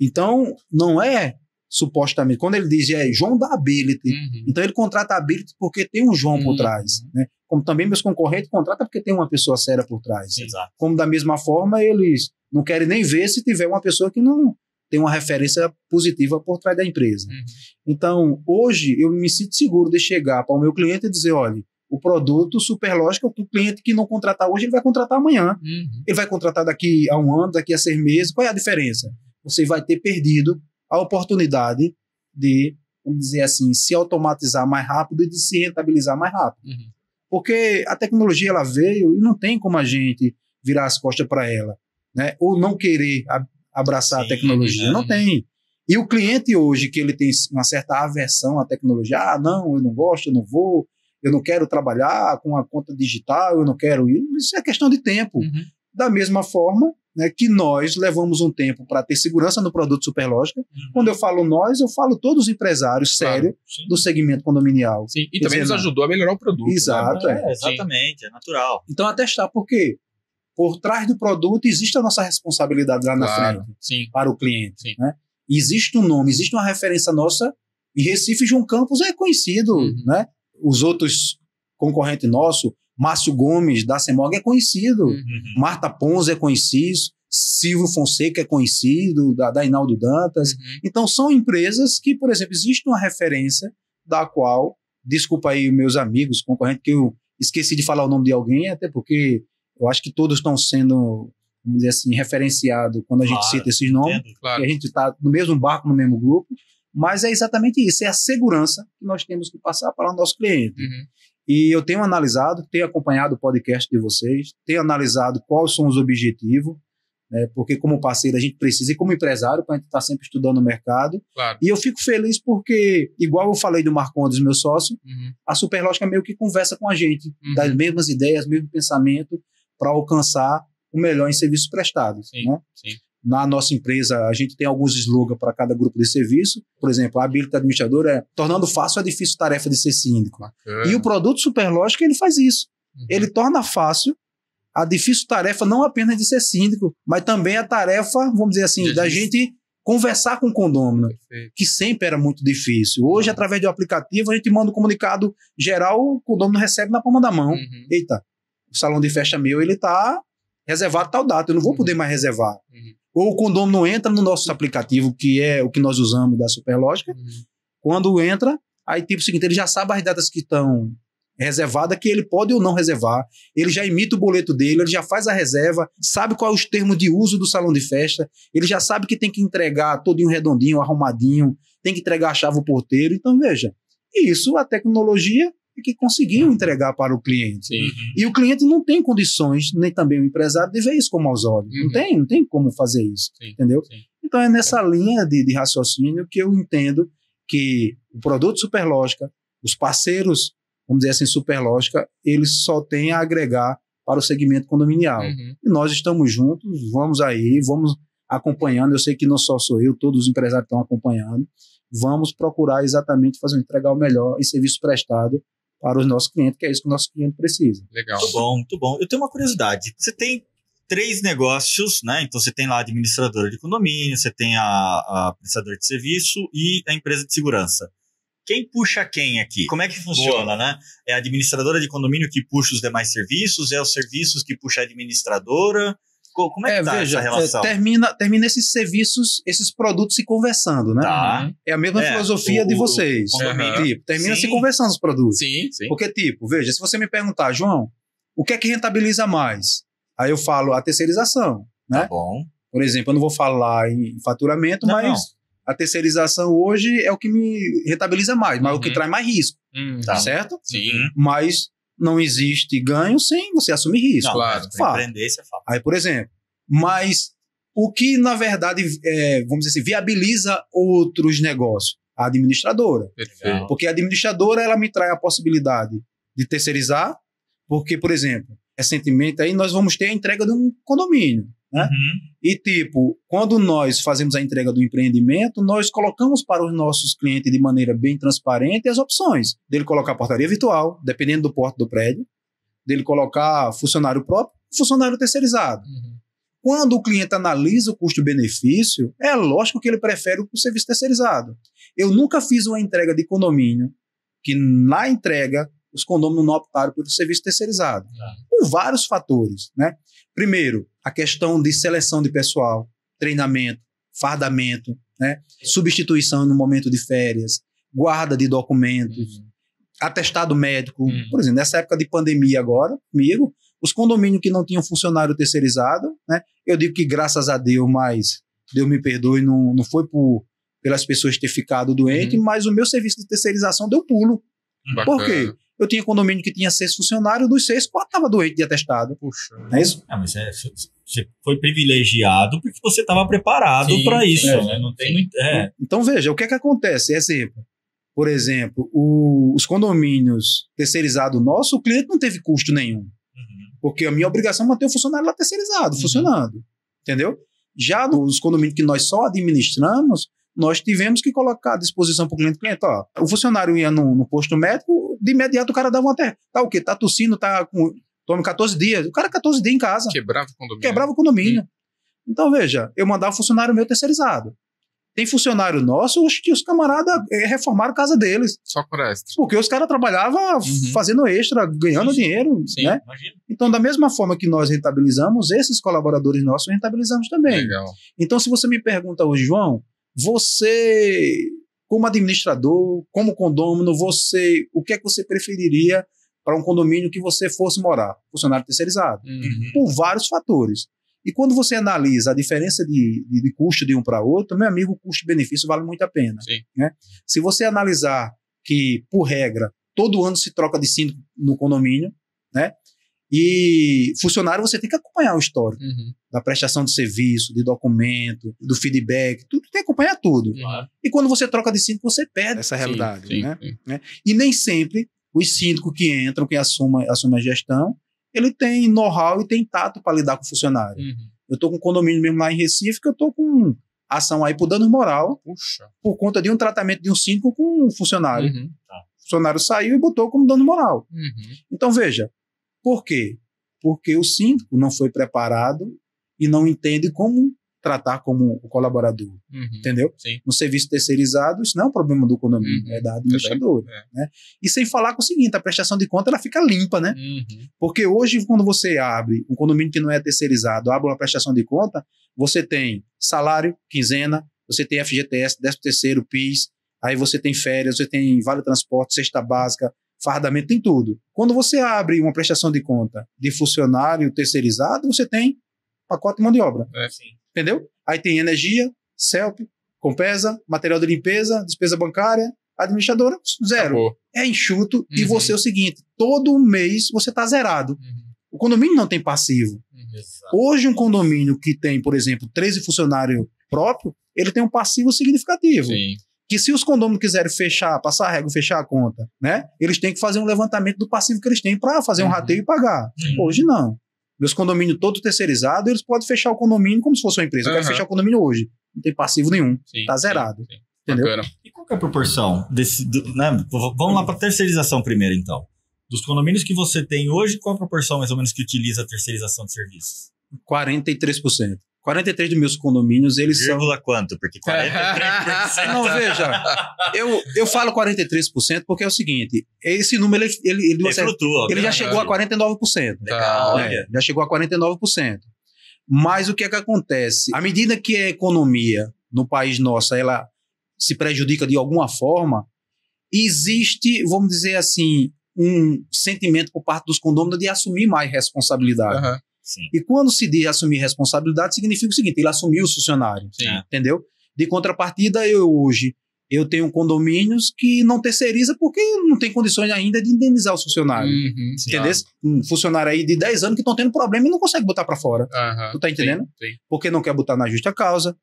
S1: Então, não é supostamente. Quando ele diz é João da Ability, uhum. então ele contrata a Ability porque tem um João uhum. por trás. Uhum. Né? Como também meus concorrentes contratam porque tem uma pessoa séria por trás. Exato. Como da mesma forma eles não querem nem ver se tiver uma pessoa que não tem uma referência positiva por trás da empresa. Uhum. Então, hoje, eu me sinto seguro de chegar para o meu cliente e dizer: olha, o produto superlógico, é o cliente que não contratar hoje, ele vai contratar amanhã. Uhum. Ele vai contratar daqui a um ano, daqui a seis meses. Qual é a diferença? Você vai ter perdido a oportunidade de, vamos dizer assim, se automatizar mais rápido e de se rentabilizar mais rápido. Uhum. Porque a tecnologia ela veio e não tem como a gente virar as costas para ela né? ou não querer abraçar Sim, a tecnologia. não né? tem. E o cliente hoje, que ele tem uma certa aversão à tecnologia, ah, não, eu não gosto, eu não vou, eu não quero trabalhar com a conta digital, eu não quero ir, isso é questão de tempo. Uhum. Da mesma forma né, que nós levamos um tempo para ter segurança no produto Superlógica, uhum. quando eu falo nós, eu falo todos os empresários claro, sérios do segmento condominial. Sim. E também dizer, nos ajudou a melhorar o produto. Né? Exato. Né? É, exatamente, sim. é natural. Então, atestar, por quê? por trás do produto existe a nossa responsabilidade lá na claro, frente sim. para o cliente. Né? Existe um nome, existe uma referência nossa. Em Recife, João Campos é conhecido. Uhum. Né? Os outros concorrentes nossos, Márcio Gomes, da Semog é conhecido. Uhum. uhum. Marta Ponza é conhecido. Silvio Fonseca é conhecido, da, da Inaldo Dantas. Uhum. Então, são empresas que, por exemplo, existe uma referência da qual, desculpa aí meus amigos, concorrentes, que eu esqueci de falar o nome de alguém, até porque eu acho que todos estão sendo, vamos dizer assim, referenciados quando a gente claro, cita esses nomes, claro. que a gente está no mesmo barco, no mesmo grupo, mas é exatamente isso, é a segurança que nós temos que passar para o nosso cliente. Uhum. E eu tenho analisado, tenho acompanhado o podcast de vocês, tenho analisado quais são os objetivos, né, porque como parceiro a gente precisa, e como empresário, para a gente estar tá sempre estudando o mercado. Claro. E eu fico feliz porque, igual eu falei do Marcondes, meu sócio, uhum. a Superlógica meio que conversa com a gente, uhum. das mesmas ideias, mesmo pensamento, para alcançar o melhor em serviços prestados. Sim, né? sim. Na nossa empresa, a gente tem alguns slogans para cada grupo de serviço. Por exemplo, a habilita administrador é tornando fácil a é difícil tarefa de ser síndico. Bacana. E o produto Superlógica, ele faz isso. Uhum. Ele torna fácil a difícil tarefa não apenas de ser síndico, mas também a tarefa, vamos dizer assim, da gente conversar com o condômino, Perfeito. que sempre era muito difícil. Hoje, uhum. através do aplicativo, a gente manda um comunicado geral, o condômino recebe na palma da mão. Uhum. Eita, o salão de festa meu, ele está reservado tal data, eu não vou uhum. poder mais reservar. Uhum. Ou o condomínio não entra no nosso aplicativo, que é o que nós usamos da Superlógica. Uhum. Quando entra, aí tipo o seguinte, ele já sabe as datas que estão reservadas, que ele pode ou não reservar. Ele já emite o boleto dele, ele já faz a reserva, sabe quais é os termos de uso do salão de festa, ele já sabe que tem que entregar todinho redondinho, arrumadinho, tem que entregar a chave ao porteiro. Então, veja, isso a tecnologia é que conseguiu entregar para o cliente. E o cliente não tem condições, nem também o empresário, de ver isso com maus olhos. Uhum. Não, tem, não tem como fazer isso, Sim. entendeu? Sim. Então é nessa linha de, de, raciocínio que eu entendo que o produto Superlógica, os parceiros, vamos dizer assim, Superlógica, eles só têm a agregar para o segmento condominial. Uhum. E nós estamos juntos, vamos aí, vamos acompanhando. Eu sei que não só sou eu, todos os empresários estão acompanhando. Vamos procurar exatamente fazer entregar o melhor em serviço prestado para os nossos clientes, que é isso que o nosso cliente precisa.
S2: Legal. Muito bom, muito bom. Eu tenho uma curiosidade. Você tem três negócios, né? Então você tem lá a administradora de condomínio, você tem a, a prestadora de serviço e a empresa de segurança. Quem puxa quem aqui? Como é que funciona, Boa. né? É a administradora de condomínio que puxa os demais serviços? É os serviços que puxa a administradora?
S1: Como é que é, tá veja, essa é, relação? Termina, termina esses serviços, esses produtos se conversando, né? Tá. Uhum. É a mesma é, filosofia o, de vocês. O, o, uhum. tipo, termina sim. se conversando os produtos. Sim, sim. Porque, tipo, veja, se você me perguntar, João, o que é que rentabiliza mais? Aí eu falo a terceirização, né? Tá bom. Por exemplo, eu não vou falar em faturamento, não, mas não. a terceirização hoje é o que me rentabiliza mais, mas é o que uhum. traz mais risco, uhum. Tá. certo? Sim. Mas não existe ganho sem você assumir risco. Não, claro, empreender,
S2: você é fala. Aí, por
S1: exemplo, mas o que, na verdade, é, vamos dizer assim, viabiliza outros negócios? A administradora.
S4: Perfeito. Porque
S1: a administradora, ela me traz a possibilidade de terceirizar, porque, por exemplo, recentemente aí nós vamos ter a entrega de um condomínio. Né? Uhum. E, tipo, quando nós fazemos a entrega do empreendimento, nós colocamos para os nossos clientes de maneira bem transparente as opções dele colocar portaria virtual, dependendo do porte do prédio, dele colocar funcionário próprio, funcionário terceirizado. Uhum. Quando o cliente analisa o custo-benefício, é lógico que ele prefere o serviço terceirizado. Eu nunca fiz uma entrega de condomínio que na entrega os condôminos não optaram pelo serviço terceirizado. Ah. Por vários fatores, né? Primeiro, a questão de seleção de pessoal, treinamento, fardamento, né? substituição no momento de férias, guarda de documentos, uhum. atestado médico. Uhum. Por exemplo, nessa época de pandemia agora, comigo, os condomínios que não tinham funcionário terceirizado, né? eu digo que graças a Deus, mas Deus me perdoe, não, não foi por, pelas pessoas ter ficado doente, uhum. mas o meu serviço de terceirização deu pulo. Bacana. Por quê? Eu tinha condomínio que tinha seis funcionários, dos seis, quatro estavam doentes de atestado. Puxa. Não é isso? Ah, mas é, você
S2: foi privilegiado porque você estava preparado para isso. É, né? Não tem muito, é.
S1: Então, veja, o que é que acontece? Exemplo. Por exemplo, o, os condomínios terceirizados nosso, o cliente não teve custo nenhum. Uhum. Porque a minha obrigação é manter o funcionário lá terceirizado, uhum. funcionando. Entendeu? Já nos condomínios que nós só administramos, nós tivemos que colocar à disposição para o cliente, cliente, ó, o funcionário ia no, no posto médico, de imediato o cara dava uma terra. Tá o quê? Tá tossindo, tá com. Tome 14 dias. O cara 14 dias em casa.
S3: Quebrava o condomínio.
S1: Quebrava o condomínio. Então, veja, eu mandava um funcionário meu terceirizado. Tem funcionário nosso que os camaradas eh, reformaram a casa deles. Só por extra. Porque os caras trabalhavam uhum. fazendo extra, ganhando Sim. dinheiro. Sim, né? imagina. Então, da mesma forma que nós rentabilizamos, esses colaboradores nossos rentabilizamos também. Legal. Então, se você me pergunta hoje, João, você como administrador, como condômino, você, o que é que você preferiria para um condomínio que você fosse morar? Funcionário terceirizado. Uhum. Por vários fatores. E quando você analisa a diferença de, de, de custo de um para outro, meu amigo, o custo-benefício vale muito a pena. Né? Se você analisar que, por regra, todo ano se troca de síndico no condomínio, né? E funcionário você tem que acompanhar o histórico uhum. da prestação de serviço, de documento, do feedback, tudo tem que acompanhar tudo. Uhum. E quando você troca de síndico, você perde essa é realidade. Né? Sim, sim, né? Sim. E nem sempre os síndicos que entram, que assumem, assumem a gestão, ele tem know-how e tem tato para lidar com o funcionário. Uhum. Eu estou com um condomínio mesmo lá em Recife, que eu estou com ação aí por dano moral, Puxa. por conta de um tratamento de um síndico com um funcionário. Tá. O funcionário saiu e botou como dano moral. Uhum. Então, veja, por quê? Porque o síndico não foi preparado e não entende como tratar como o colaborador, uhum, entendeu? Sim. No serviço terceirizado, isso não é um problema do condomínio, uhum, é da administradora. É. Né? E sem falar com o seguinte, a prestação de conta ela fica limpa, né? Uhum. Porque hoje, quando você abre um condomínio que não é terceirizado, abre uma prestação de conta, você tem salário, quinzena, você tem FGTS, 13 terceiro, PIS, aí você tem férias, você tem vale transporte, cesta básica, fardamento, tem tudo. Quando você abre uma prestação de conta de funcionário terceirizado, você tem pacote de mão de obra. É, Entendeu? Aí tem energia, CELP, Compesa, material de limpeza, despesa bancária, administradora, zero. Acabou. É enxuto. Uhum. E você é o seguinte: todo mês você está zerado. Uhum. O condomínio não tem passivo. Uhum. Exato. Hoje, um condomínio que tem, por exemplo, 13 funcionários próprio, ele tem um passivo significativo. Sim que se os condôminos quiserem fechar, passar a régua, fechar a conta, né? Eles têm que fazer um levantamento do passivo que eles têm para fazer um uhum. rateio e pagar. Uhum. Hoje não. Meus condomínios todo terceirizado, eles podem fechar o condomínio como se fosse uma empresa. Uhum. Eu quero uhum. fechar o condomínio hoje. Não tem passivo nenhum. Sim, tá zerado. Sim, sim.
S2: Entendeu? Bacana. E qual é a proporção desse. Do, né? Vamos lá para terceirização primeiro, então. Dos condomínios que você tem hoje, qual a proporção mais ou menos que utiliza a terceirização de serviços?
S1: 43%. 43 dos meus condomínios, eles Vírgula são... quanto? Porque 43%... Não, veja, eu, eu falo 43% porque é o seguinte, esse número, ele, ele, ele, flutua, ele já chegou a 49%. Legal, né? é, Já chegou a 49%. Mas o que é que acontece? À medida que a economia no país nosso, ela se prejudica de alguma forma, existe, vamos dizer assim, um sentimento por parte dos condôminos de assumir mais responsabilidade. Uhum. Sim. E quando se diz assumir responsabilidade, significa o seguinte: ele assumiu o funcionário, Sim. Entendeu? De contrapartida, eu hoje eu tenho condomínios que não terceiriza porque não tem condições ainda de indenizar o funcionário, Uhum, entendeu? Um funcionário aí de 10 anos que estão tendo problema e não consegue botar para fora. Uhum, tu tá entendendo? Sim, sim. Porque não quer botar na justa causa,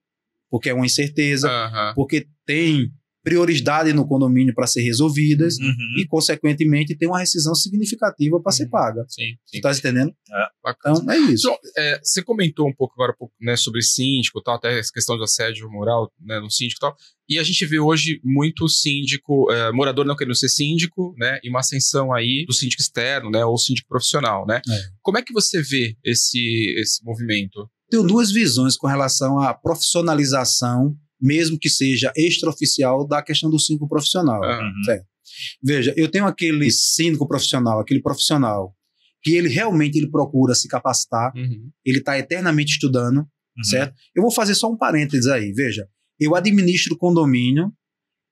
S1: porque é uma incerteza, uhum. porque tem prioridade no condomínio para ser resolvidas uhum. e, consequentemente, tem uma rescisão significativa para uhum. ser paga. Sim. sim. Está entendendo? É, Então, é isso. Então,
S3: é, você comentou um pouco agora né, sobre síndico tal, até essa questão do assédio moral né, no síndico e tal. E a gente vê hoje muito síndico, é, morador não querendo ser síndico, né? E uma ascensão aí do síndico externo, né? Ou síndico profissional, né? É. Como é que você vê esse, esse movimento?
S1: Tenho duas visões com relação à profissionalização mesmo que seja extraoficial, da questão do síndico profissional. Uhum. Certo? Veja, eu tenho aquele síndico profissional, aquele profissional que ele realmente ele procura se capacitar, uhum. ele está eternamente estudando, uhum. certo? Eu vou fazer só um parênteses aí, veja. Eu administro condomínio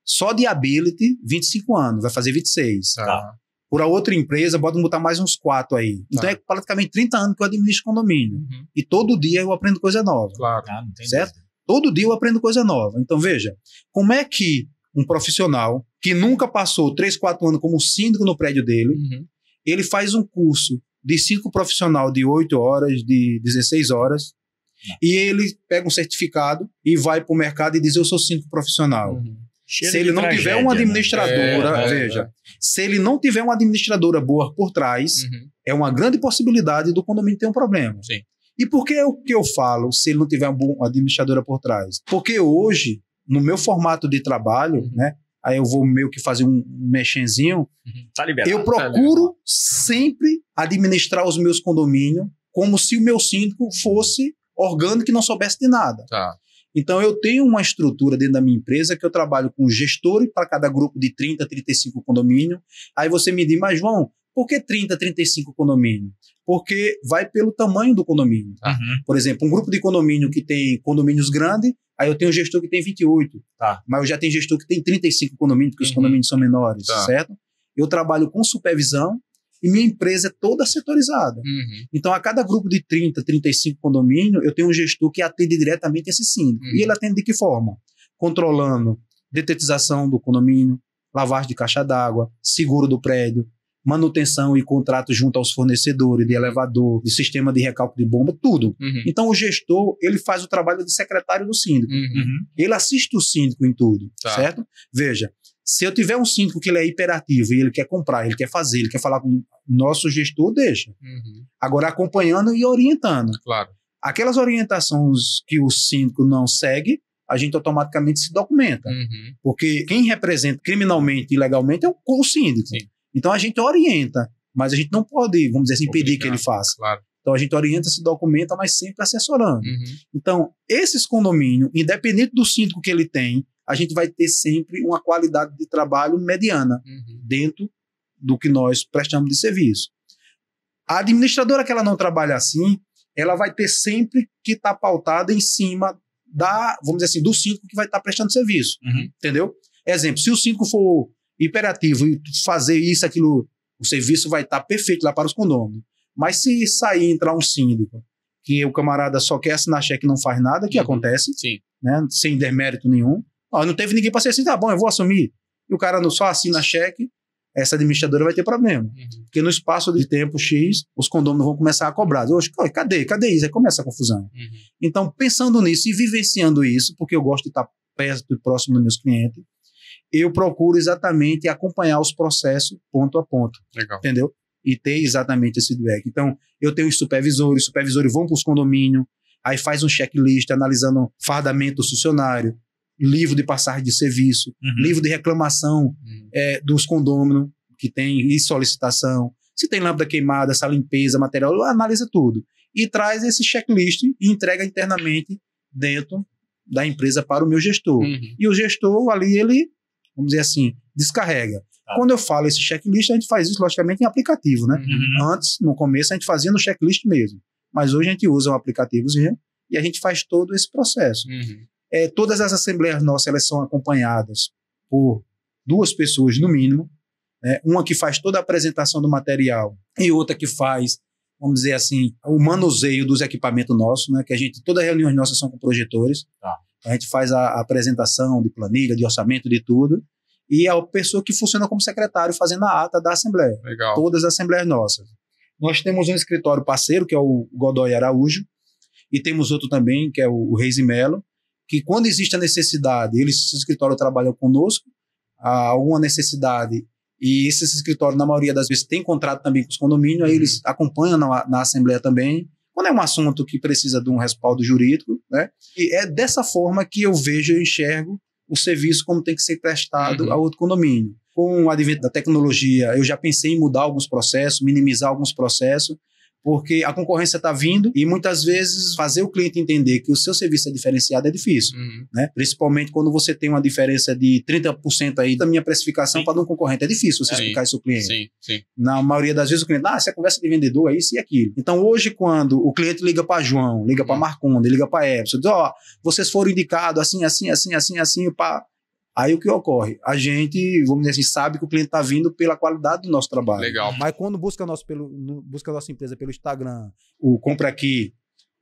S1: só de ability 25 anos, vai fazer 26. Tá. Por a outra empresa, pode botar mais uns 4 aí. Então tá. é praticamente 30 anos que eu administro condomínio. Uhum. E todo dia eu aprendo coisa nova. Claro, tá, certo? Todo dia eu aprendo coisa nova. Então, veja, como é que um profissional que nunca passou 3, 4 anos como síndico no prédio dele, uhum. ele faz um curso de cinco profissional de 8 horas, de 16 horas, uhum. e ele pega um certificado e vai para o mercado e diz: Eu sou cinco profissional. Uhum. Se ele não tragédia, tiver né? uma administradora, né? é, veja, é, é. se ele não tiver uma administradora boa por trás, uhum. é uma grande possibilidade do condomínio ter um problema. Sim. E por que o que eu falo se ele não tiver uma administradora por trás? Porque hoje, no meu formato de trabalho, uhum. né? Aí eu vou meio que fazer um mexenzinho. Está uhum.
S2: Tá liberado, eu tá procuro
S1: tá sempre administrar os meus condomínios como se o meu síndico fosse orgânico e não soubesse de nada. Tá. Então, eu tenho uma estrutura dentro da minha empresa que eu trabalho com gestor para cada grupo de 30, 35 condomínio. Aí você me diz, mas João, por que 30, 35 condomínio? porque vai pelo tamanho do condomínio. Tá? Uhum. Por exemplo, um grupo de condomínio que tem condomínios grandes, aí eu tenho um gestor que tem 28, tá. mas eu já tenho gestor que tem 35 condomínios, porque uhum. os condomínios são menores, tá. certo? Eu trabalho com supervisão e minha empresa é toda setorizada. Uhum. Então, a cada grupo de 30, 35 condomínio, eu tenho um gestor que atende diretamente esse síndico. E uhum. ele atende de que forma? Controlando detetização do condomínio, lavagem de caixa d'água, seguro do prédio, manutenção e contrato junto aos fornecedores, de elevador, de sistema de recalque de bomba, tudo. Uhum. Então o gestor, ele faz o trabalho de secretário do síndico. Uhum. uhum. Ele assiste o síndico em tudo, tá. certo? Veja, se eu tiver um síndico que ele é hiperativo e ele quer comprar, ele quer fazer, ele quer falar com o nosso gestor, deixa. Uhum. Agora acompanhando e orientando. Claro. Aquelas orientações que o síndico não segue, a gente automaticamente se documenta. Uhum. Porque quem representa criminalmente e legalmente é o, o síndico. Sim. Então a gente orienta, mas a gente não pode, vamos dizer assim, Obrigado, impedir que ele faça. Claro. Então a gente orienta, se documenta, mas sempre assessorando. Uhum. Então, esses condomínios, independente do síndico que ele tem, a gente vai ter sempre uma qualidade de trabalho mediana uhum. dentro do que nós prestamos de serviço. A administradora que ela não trabalha assim, ela vai ter sempre que estar tá pautada em cima da, vamos dizer assim, do síndico que vai estar tá prestando serviço. Uhum. Entendeu? Exemplo, se o síndico for hiperativo e fazer isso, aquilo, o serviço vai estar perfeito lá para os condôminos. Mas se sair entrar um síndico, que o camarada só quer assinar cheque e não faz nada, que uhum. acontece, Sim. Né, sem demérito nenhum. Ó, não teve ninguém para ser assim, tá bom, eu vou assumir. E o cara não só assina cheque, essa administradora vai ter problema. Uhum. Porque no espaço de tempo X, os condôminos vão começar a cobrar. Hoje, cadê? Cadê isso? Aí começa a confusão. Uhum. Então, pensando nisso e vivenciando isso, porque eu gosto de estar perto e próximo dos meus clientes, eu procuro exatamente acompanhar os processos ponto a ponto. Legal. Entendeu? E ter exatamente esse feedback. Então, eu tenho os supervisores, os supervisores vão para os condomínios, aí faz um checklist analisando fardamento do funcionário, livro de passagem de serviço, uhum. livro de reclamação uhum. é, dos condôminos que tem e solicitação, se tem lâmpada queimada, essa limpeza, material, analisa tudo. E traz esse checklist e entrega internamente dentro da empresa para o meu gestor. Uhum. E o gestor ali, ele vamos dizer assim, descarrega. Tá. Quando eu falo esse checklist, a gente faz isso, logicamente, em aplicativo, né? Uhum. Antes, no começo, a gente fazia no checklist mesmo. Mas hoje a gente usa um aplicativozinho e a gente faz todo esse processo. Uhum. É, todas as assembleias nossas, elas são acompanhadas por duas pessoas, no mínimo. Né? Uma que faz toda a apresentação do material e outra que faz vamos dizer assim, o manuseio dos equipamentos nossos, né? Que a gente, todas as reuniões nossas são com projetores. Tá a gente faz a, apresentação de planilha, de orçamento, de tudo, e é a pessoa que funciona como secretário fazendo a ata da Assembleia. Legal. Todas as Assembleias nossas. Nós temos um escritório parceiro, que é o Godoy Araújo, e temos outro também, que é o, Reis e Melo, que quando existe a necessidade, eles, esse escritório trabalham conosco, há alguma necessidade, e esse escritório, na maioria das vezes, tem contrato também com os condomínios, uhum. aí eles acompanham na, na Assembleia também, quando é um assunto que precisa de um respaldo jurídico, né? E é dessa forma que eu vejo e enxergo o serviço como tem que ser prestado uhum. outro condomínio. Com o advento da tecnologia, eu já pensei em mudar alguns processos, minimizar alguns processos, porque a concorrência está vindo e muitas vezes fazer o cliente entender que o seu serviço é diferenciado é difícil, uhum. né? Principalmente quando você tem uma diferença de 30% aí da minha precificação para um concorrente. É difícil você é explicar isso ao cliente. Sim, sim. Na maioria das vezes o cliente, ah, você é conversa de vendedor é isso e aquilo. Então hoje quando o cliente liga para João, liga uhum. para Marconda, liga para Epson, diz, ó, oh, vocês foram indicados assim, assim, assim, assim, assim para Aí o que ocorre? A gente, vamos dizer assim, sabe que o cliente está vindo pela qualidade do nosso trabalho. Legal. Mas quando busca, nosso pelo, busca a nossa empresa pelo Instagram, o Compra Aqui,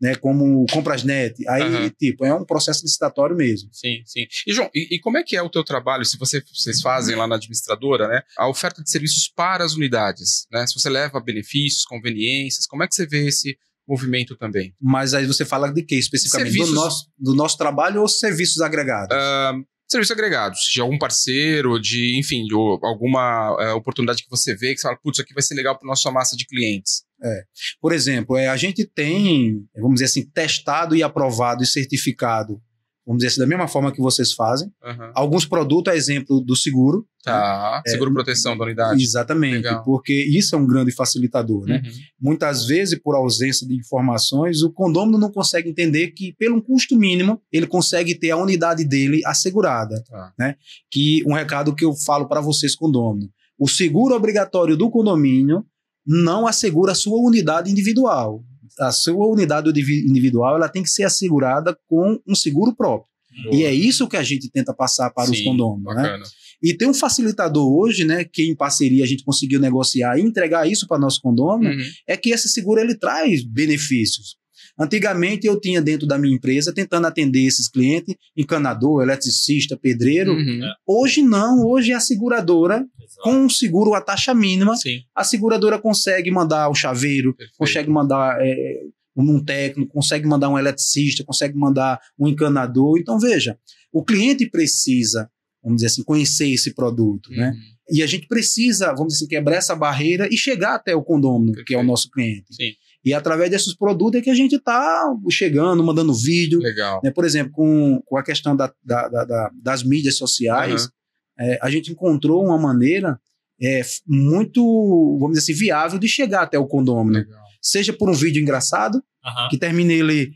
S1: né, como compras net, aí tipo é um processo licitatório mesmo.
S3: Sim, sim. E João, e, e como é que é o teu trabalho? Se você, vocês fazem lá na administradora, né, a oferta de serviços para as unidades, né? Se você leva benefícios, conveniências, como é que você vê esse movimento também? Mas aí você fala
S1: de que especificamente do nosso do nosso trabalho ou serviços agregados? Uh, serviços agregados,
S3: de algum parceiro, de, enfim, de alguma é, oportunidade que você vê que você fala, putz, isso aqui vai ser legal
S1: para nossa massa de clientes. É. Por exemplo, é, a gente tem, vamos dizer assim, testado e aprovado e certificado vamos dizer assim, da mesma forma que vocês fazem. Uhum. Alguns produtos, é exemplo do seguro. Tá, né? seguro é, proteção da unidade. Exatamente, Legal. porque isso é um grande facilitador, né? Uhum. Muitas vezes, por ausência de informações, o condômino não consegue entender que, pelo custo mínimo, ele consegue ter a unidade dele assegurada, tá. né? Que um recado que eu falo para vocês, condômino. O seguro obrigatório do condomínio não assegura a sua unidade individual a sua unidade individual ela tem que ser assegurada com um seguro próprio. Boa. E é isso que a gente tenta passar para Sim, os condôminos. Né? E tem um facilitador hoje, né, que em parceria a gente conseguiu negociar e entregar isso para nosso condômino, uhum. é que esse seguro ele traz benefícios. Antigamente eu tinha dentro da minha empresa tentando atender esses clientes, encanador, eletricista, pedreiro. Uhum. É. Hoje não, hoje é a seguradora Exato. com um seguro a taxa mínima. Sim. A seguradora consegue mandar o chaveiro, Perfeito. consegue mandar é, um técnico, consegue mandar um eletricista, consegue mandar um encanador. Então veja, o cliente precisa, vamos dizer assim, conhecer esse produto, né? uhum. né? E a gente precisa, vamos dizer assim, quebrar essa barreira e chegar até o condomínio que é o nosso cliente. Sim. E é através desses produtos é que a gente está chegando, mandando vídeo. Legal. Né? Por exemplo, com, com a questão da, da, da, das mídias sociais, uhum. é, a gente encontrou uma maneira é, muito, vamos dizer assim, viável de chegar até o condomínio. Legal. Seja por um vídeo engraçado, uhum. que termine ele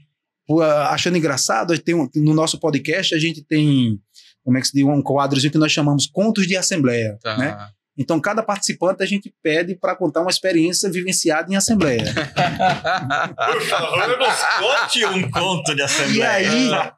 S1: achando engraçado. Tem um, no nosso podcast a gente tem como é que se diz, um quadrozinho que nós chamamos Contos de Assembleia, tá. né? Então, cada participante a gente pede para contar uma experiência vivenciada em assembleia.
S2: Por favor, nos conte um conto de assembleia. E aí,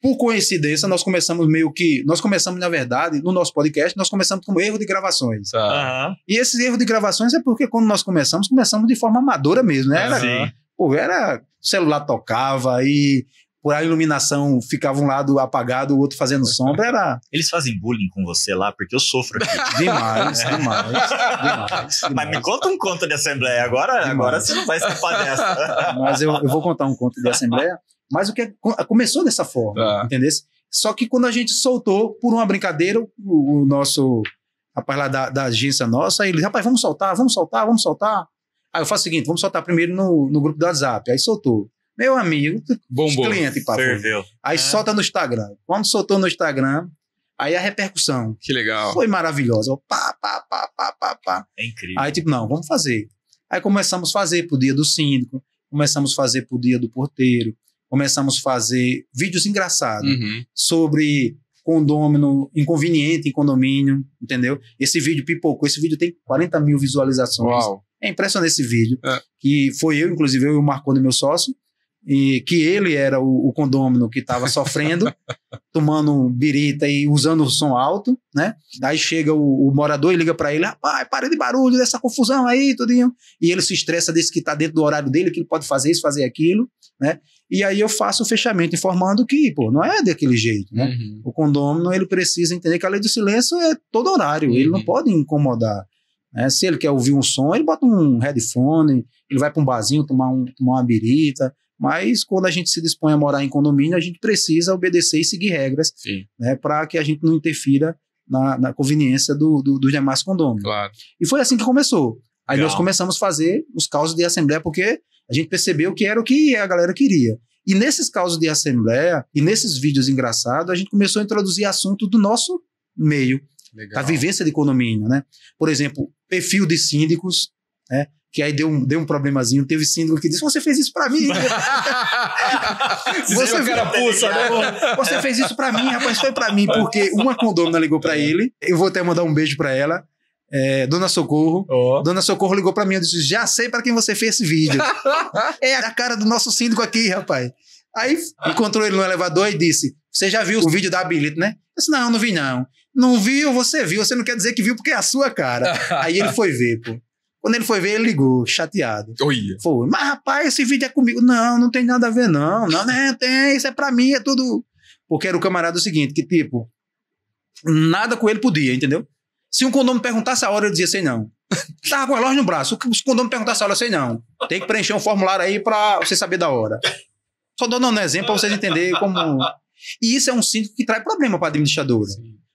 S1: por coincidência, nós começamos meio que. Nós começamos, na verdade, no nosso podcast, nós começamos com erro de gravações. Uhum. E esses erros de gravações é porque quando nós começamos, começamos de forma amadora mesmo, né? Era, é, Sim. Pô, era. O celular tocava e por a iluminação ficava um lado apagado, o outro fazendo sombra, era...
S2: Eles fazem bullying com você lá, porque eu sofro aqui. Demais, demais, demais, demais, Mas me conta um conto de assembleia, agora, agora você não vai escapar dessa. Mas
S1: eu, eu vou contar um conto de assembleia, mas o que é, começou dessa forma, tá. entendeu? Só que quando a gente soltou, por uma brincadeira, o, o nosso rapaz lá da, da, agência nossa, ele, rapaz, vamos soltar, vamos soltar, vamos soltar. Aí eu faço o seguinte, vamos soltar primeiro no, no grupo do WhatsApp. Aí soltou. Meu amigo, Bombou. cliente papou. Tipo, Ferveu. Assim, aí é. solta no Instagram. Quando soltou no Instagram, aí a repercussão. Que legal. Foi maravilhosa. Pá, pá, pá, pá, pá, pá. É incrível. Aí tipo, não, vamos fazer. Aí começamos a fazer pro dia do síndico, começamos a fazer pro dia do porteiro, começamos a fazer vídeos engraçados uhum. sobre condômino inconveniente em condomínio, entendeu? Esse vídeo pipocou, esse vídeo tem 40 mil visualizações. Uau. É impressionante esse vídeo, é. que foi eu, inclusive eu e o Marconi, meu sócio, e que ele era o, o condômino que estava sofrendo, tomando birita e usando o som alto, né? Daí chega o, o morador e liga para ele: rapaz, para de barulho, dessa confusão aí, tudinho. E ele se estressa, desse que está dentro do horário dele, que ele pode fazer isso, fazer aquilo, né? E aí eu faço o fechamento informando que, pô, não é daquele jeito, né? Uhum. O condômino, ele precisa entender que a lei do silêncio é todo horário, uhum. ele não uhum. pode incomodar. Né? Se ele quer ouvir um som, ele bota um headphone, ele vai para um barzinho tomar, um, tomar uma birita, mas quando a gente se dispõe a morar em condomínio, a gente precisa obedecer e seguir regras né, para que a gente não interfira na, na conveniência do, do, dos demais condomínios Claro. E foi assim que começou. Aí Legal. nós começamos a fazer os causos de assembleia, porque a gente percebeu que era o que a galera queria. E nesses causos de assembleia e nesses vídeos engraçados, a gente começou a introduzir assunto do nosso meio, Legal. da vivência de condomínio, né? Por exemplo, perfil de síndicos, né? que aí deu um, deu um problemazinho, teve síndrome que disse: Você fez isso pra mim.
S4: você, é o cara né? você fez isso pra mim, rapaz, foi pra mim, porque
S1: uma condômina ligou pra é. ele. Eu vou até mandar um beijo pra ela. É, Dona Socorro. Oh. Dona Socorro ligou pra mim e disse: Já sei pra quem você fez esse vídeo. é a cara do nosso síndico aqui, rapaz. Aí encontrou ele no elevador e disse: Você já viu o vídeo da Abilito, né? Eu disse: Não, não vi, não. Não viu, você viu. Você não quer dizer que viu porque é a sua cara. Aí ele foi ver, pô. Quando ele foi ver, ele ligou, chateado. Oi. Foi, mas rapaz, esse vídeo é comigo. Não, não tem nada a ver, não. Não, né? Tem, isso é pra mim, é tudo. Porque era o camarada o seguinte, que tipo, nada com ele podia, entendeu? Se um condomínio perguntasse a hora, eu dizia, sei assim, não. Tava com o relógio no braço. Se o condomínio perguntasse a hora, eu sei assim, não. Tem que preencher um formulário aí pra você saber da hora. Só dando um exemplo pra vocês entenderem como. E isso é um síndico que traz problema pra administradora.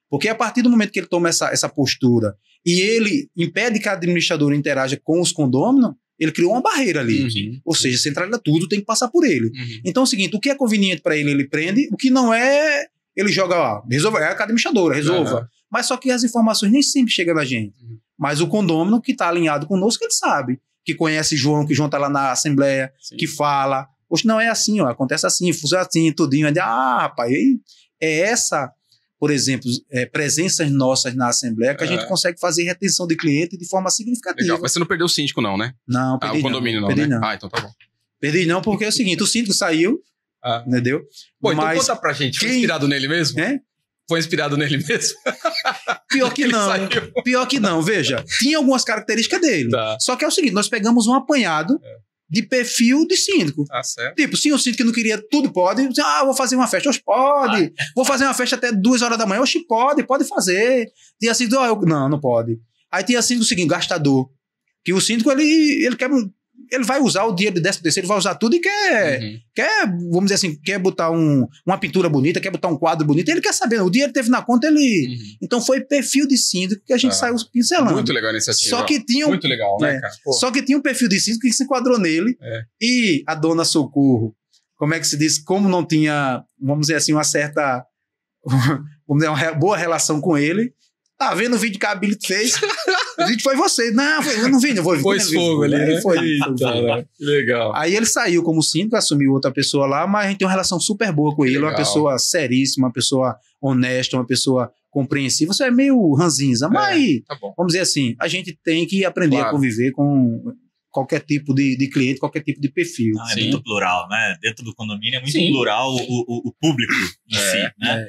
S1: Porque a partir do momento que ele toma essa, essa postura e ele impede que a administradora interaja com os condôminos, ele criou uma barreira ali. Uhum. Ou seja, centraliza tudo, tem que passar por ele. Uhum. Então é o seguinte: o que é conveniente para ele, ele prende, o que não é, ele joga lá. Resolva, é a administradora, resolva. Uhum. Mas só que as informações nem sempre chegam da gente. Uhum. Mas o condômino que está alinhado conosco, ele sabe. Que conhece João, que João está lá na Assembleia, Sim. que fala. Poxa, não é assim, ó, acontece assim, funciona assim, tudinho. ah, rapaz, é essa por exemplo, é, presenças nossas na Assembleia, que a gente é. consegue fazer retenção de cliente de forma significativa. Legal.
S3: Mas você não perdeu o síndico, não, né? Não, perdi ah, o condomínio não, perdi né? não. Ah, então tá bom.
S1: Perdi não, porque é o seguinte, o síndico saiu,
S3: ah. entendeu? Pô, então Mas conta pra gente, quem... foi inspirado nele mesmo? É? Foi inspirado nele
S1: mesmo? Pior que não, saiu. pior que não, veja, tinha algumas características dele. Tá. Só que é o seguinte, nós pegamos um apanhado é de perfil de síndico. Tá certo. Tipo, sim, o síndico não queria, tudo pode. Ah, vou fazer uma festa. Oxe, pode. Ah. Vou fazer uma festa até duas horas da manhã. Oxe, pode, pode fazer. Tinha síndico, ah, eu, não, não pode. Aí tinha síndico o seguinte, gastador. Que o síndico, ele, ele quer ele vai usar o dinheiro do décimo terceiro, vai usar tudo e quer, uhum. quer, vamos dizer assim, quer botar um, uma pintura bonita, quer botar um quadro bonito, ele quer saber, o dinheiro teve na conta, ele... Uhum. Então foi perfil de síndico que a gente ah. saiu pincelando. Muito legal a iniciativa. Só que tinha um, Muito legal, né, é, cara? Só que tinha um perfil de síndico que se enquadrou nele é. e a dona Socorro, como é que se diz, como não tinha, vamos dizer assim, uma certa... vamos dizer, uma boa relação com ele, tá vendo o vídeo que a Billy fez? A gente foi você. Não, eu não vim, eu vou vir. Né? Foi fogo ali, né? Foi, Legal. Aí ele saiu como síndico, assumiu outra pessoa lá, mas a gente tem uma relação super boa com ele. Legal. Uma pessoa seríssima, uma pessoa honesta, uma pessoa compreensiva. Você é meio ranzinza, é, mas é, tá vamos dizer assim, a gente tem que aprender claro. a conviver com qualquer tipo de, de cliente, qualquer tipo de perfil. Ah, é Sim. muito
S2: plural, né? Dentro do condomínio é muito Sim. plural o,
S1: o, o público em é, si,
S2: né? É.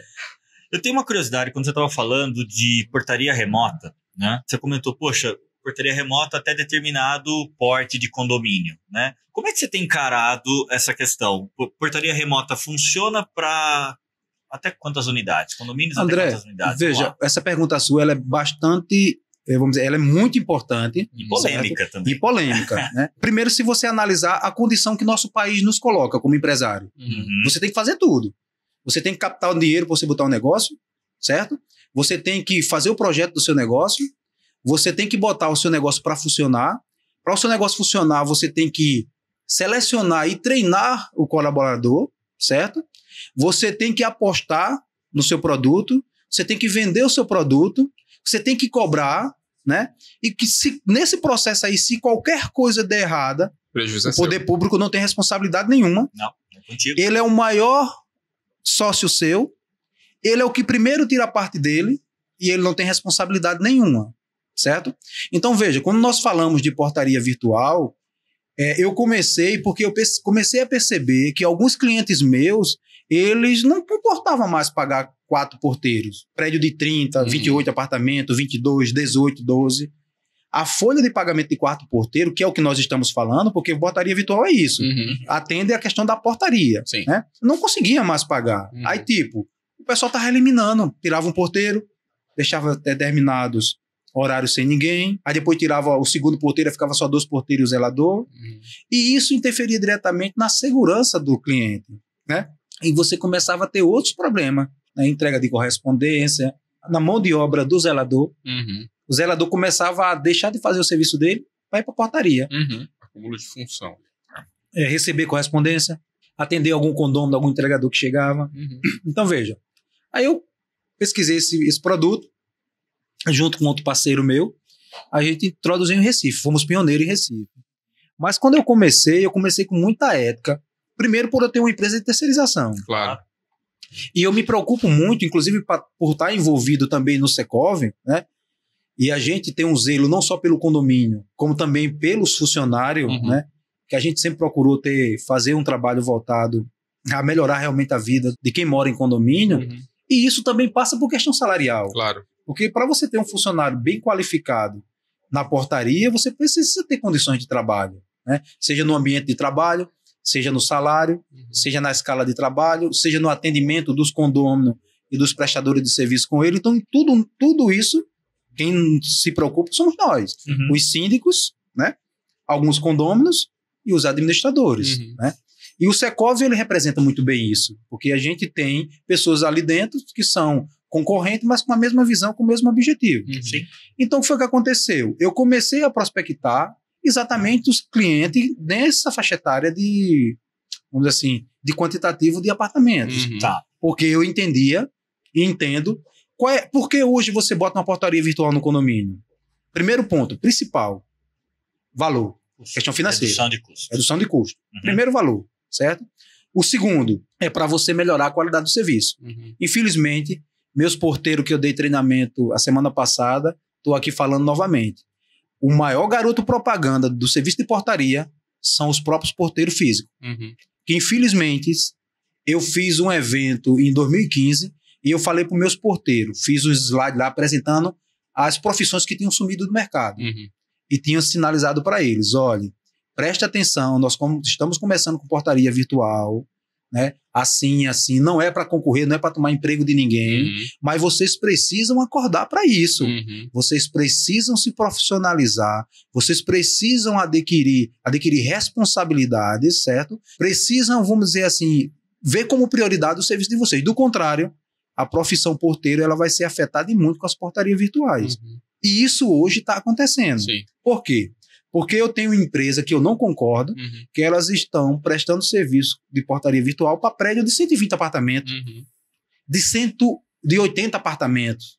S2: Eu tenho uma curiosidade, quando você estava falando de portaria remota, né? Você comentou, poxa, portaria remota até determinado porte de condomínio, né? Como é que você tem encarado essa questão? Portaria remota funciona para até quantas unidades? Condomínios André, até quantas unidades? Veja,
S1: essa pergunta sua ela é bastante eh, vamos dizer, ela é muito importante. E polêmica certo? também. E polêmica. né? Primeiro, se você analisar a condição que nosso país nos coloca como empresário. Uhum. Você tem que fazer tudo. Você tem que captar o dinheiro para você botar um negócio, certo? Você tem que fazer o projeto do seu negócio, você tem que botar o seu negócio para funcionar. Para o seu negócio funcionar, você tem que selecionar e treinar o colaborador, certo? Você tem que apostar no seu produto, você tem que vender o seu produto, você tem que cobrar, né? E que se, nesse processo aí, se qualquer coisa der errada, Prejuízo o é poder seu. público não tem responsabilidade nenhuma. Não, é contigo. Ele é o maior sócio seu, ele é o que primeiro tira a parte dele e ele não tem responsabilidade nenhuma, certo? Então veja, quando nós falamos de portaria virtual, é, eu comecei porque eu comecei a perceber que alguns clientes meus eles não comportavam mais pagar quatro porteiros, prédio de 30, uhum. 28 apartamentos, 22, 18, 12. A folha de pagamento de quarto porteiro, que é o que nós estamos falando, porque portaria virtual é isso, uhum. atende a questão da portaria. Né? Não conseguia mais pagar. Uhum. Aí, tipo, o pessoal tava eliminando. Tirava um porteiro, deixava determinados horários sem ninguém, aí depois tirava o segundo porteiro, ficava só dois porteiros e o zelador. Uhum. E isso interferia diretamente na segurança do cliente, né? E você começava a ter outros problemas, na né? entrega de correspondência, na mão de obra do zelador. Uhum. O zelador começava a deixar de fazer o serviço dele para ir para a portaria.
S3: Uhum. Acúmulo de função.
S1: É, receber correspondência, atender algum condômino, algum entregador que chegava. Uhum. Então, veja, Aí eu pesquisei esse, esse produto, junto com outro parceiro meu, a gente introduziu em Recife, fomos pioneiros em Recife. Mas quando eu comecei, eu comecei com muita ética. Primeiro, por eu ter uma empresa de terceirização. Claro. E eu me preocupo muito, inclusive pra, por estar envolvido também no Secov, né? E a gente tem um zelo não só pelo condomínio, como também pelos funcionários, uhum. né? Que a gente sempre procurou ter, fazer um trabalho voltado a melhorar realmente a vida de quem mora em condomínio. Uhum. E isso também passa por questão salarial. Claro. Porque para você ter um funcionário bem qualificado na portaria, você precisa ter condições de trabalho, né? Seja no ambiente de trabalho, seja no salário, uhum. seja na escala de trabalho, seja no atendimento dos condôminos e dos prestadores de serviço com ele. Então, em tudo, tudo isso, quem se preocupa somos nós, uhum. os síndicos, né? alguns condôminos e os administradores. Uhum. Né? E o Secov ele representa muito bem isso, porque a gente tem pessoas ali dentro que são concorrentes, mas com a mesma visão, com o mesmo objetivo. Uhum. Então foi o que aconteceu. Eu comecei a prospectar exatamente os clientes nessa faixa etária de, vamos dizer assim, de quantitativo de apartamentos, uhum. tá? Porque eu entendia e entendo qual é, por que hoje você bota uma portaria virtual no condomínio? Primeiro ponto, principal, valor. Questão financeira. Redução de custo. Redução de custo. Uhum. Primeiro valor certo? O segundo é para você melhorar a qualidade do serviço. Uhum. Infelizmente, meus porteiros que eu dei treinamento a semana passada, estou aqui falando novamente. O maior garoto propaganda do serviço de portaria são os próprios porteiros físicos. Uhum. Que, infelizmente, eu fiz um evento em 2015 e eu falei para meus porteiros, fiz um slide lá apresentando as profissões que tinham sumido do mercado. Uhum. E tinha sinalizado para eles: olha, preste atenção, nós estamos começando com portaria virtual, né? Assim, assim, não é para concorrer, não é para tomar emprego de ninguém, uhum. mas vocês precisam acordar para isso. Uhum. Vocês precisam se profissionalizar, vocês precisam adquirir, adquirir responsabilidades, certo? Precisam, vamos dizer assim, ver como prioridade o serviço de vocês. Do contrário, a profissão porteiro ela vai ser afetada e muito com as portarias virtuais. Uhum. E isso hoje está acontecendo. Sim. Por quê? Porque eu tenho empresa que eu não concordo, uhum. que elas estão prestando serviço de portaria virtual para prédio de 120 apartamentos, uhum. de, cento, de 80 apartamentos.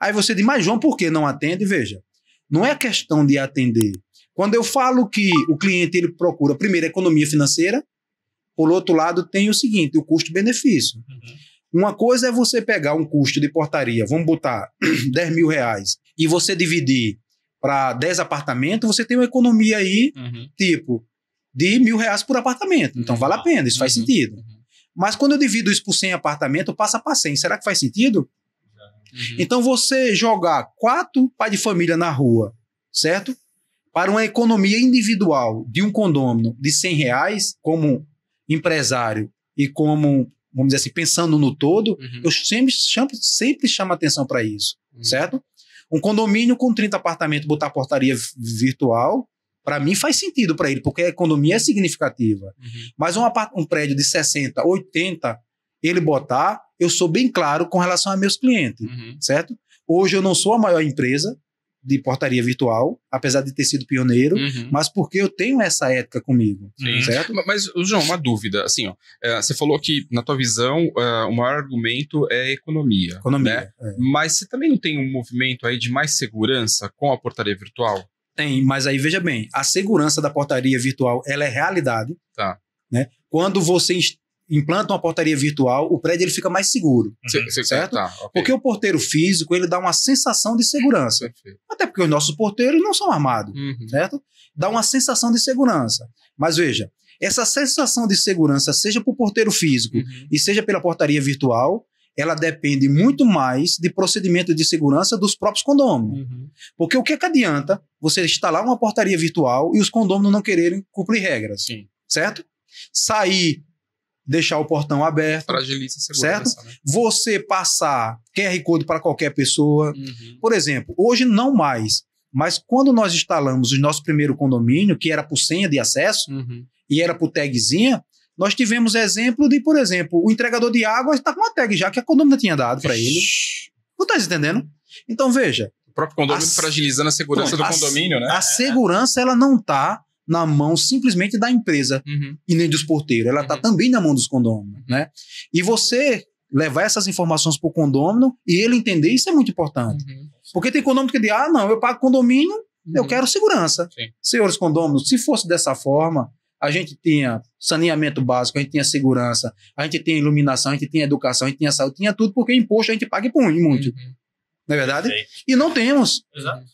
S1: Aí você diz, mas João, por que não atende? Veja, não é questão de atender. Quando eu falo que o cliente ele procura, primeiro, economia financeira, por outro lado, tem o seguinte, o custo-benefício. Uhum. Uma coisa é você pegar um custo de portaria, vamos botar 10 mil reais, e você dividir para 10 apartamentos, você tem uma economia aí, uhum. tipo, de mil reais por apartamento. Então vale a uhum. pena, isso faz uhum. sentido. Uhum. Mas quando eu divido isso por 100 apartamentos, passa para 100. Será que faz sentido? Então você jogar quatro pais de família na rua, certo? Para uma economia individual de um condômino de 100 reais, como empresário e como, vamos dizer assim, pensando no todo, uhum. eu sempre, sempre, sempre chamo atenção para isso, uhum. certo? Um condomínio com 30 apartamentos botar portaria virtual, para mim faz sentido para ele, porque a economia é significativa. Uhum. Mas um, um prédio de 60, 80, ele botar, eu sou bem claro com relação a meus clientes, uhum. certo? Hoje eu não sou a maior empresa, de portaria virtual, apesar de ter sido pioneiro, uhum. mas porque eu tenho essa ética comigo, Sim.
S3: certo? Mas, João, uma dúvida, assim, ó, é, você falou que, na tua visão, é, o maior argumento é economia, Economia, né? é. Mas você também
S1: não tem um movimento aí de mais segurança com a portaria virtual? Tem, mas aí veja bem, a segurança da portaria virtual, ela é realidade, tá. né? Quando você implanta uma portaria virtual, o prédio ele fica mais seguro. Uhum.
S4: Certo? Tá, okay. Porque
S1: o porteiro físico ele dá uma sensação de segurança. Perfeito. Até porque os nossos porteiros não são armados. Uhum. Certo? Dá uma sensação de segurança. Mas veja, essa sensação de segurança, seja por porteiro físico uhum. e seja pela portaria virtual, ela depende muito mais de procedimento de segurança dos próprios condôminos. Uhum. Porque o que, é que adianta você instalar uma portaria virtual e os condôminos não quererem cumprir regras? Sim. Certo? Sair deixar o portão aberto.
S3: Fragiliza a segurança. Certo?
S1: Né? Você passar QR Code para qualquer pessoa. Uhum. Por exemplo, hoje não mais, mas quando nós instalamos o nosso primeiro condomínio, que era por senha de acesso uhum. e era por tagzinha, nós tivemos exemplo de, por exemplo, o entregador de água está com uma tag já que a condomínio tinha dado para ele. Não está entendendo? Então veja. O próprio
S3: condomínio a, fragilizando a segurança do condomínio, né? A
S1: segurança ela não está na mão simplesmente da empresa uhum. e nem dos porteiros. Ela está uhum. também na mão dos condôminos, uhum. né? E você levar essas informações para o condômino e ele entender isso é muito importante. Uhum. Porque tem condômino que diz, ah, não, eu pago condomínio, eu uhum. quero segurança. Sim. Senhores condôminos, se fosse dessa forma, a gente tinha saneamento básico, a gente tinha segurança, a gente tinha iluminação, a gente tinha educação, a gente tinha saúde, tinha tudo, porque imposto a gente paga e põe muito. Uhum. Não é verdade? Sim. E não temos. Exato.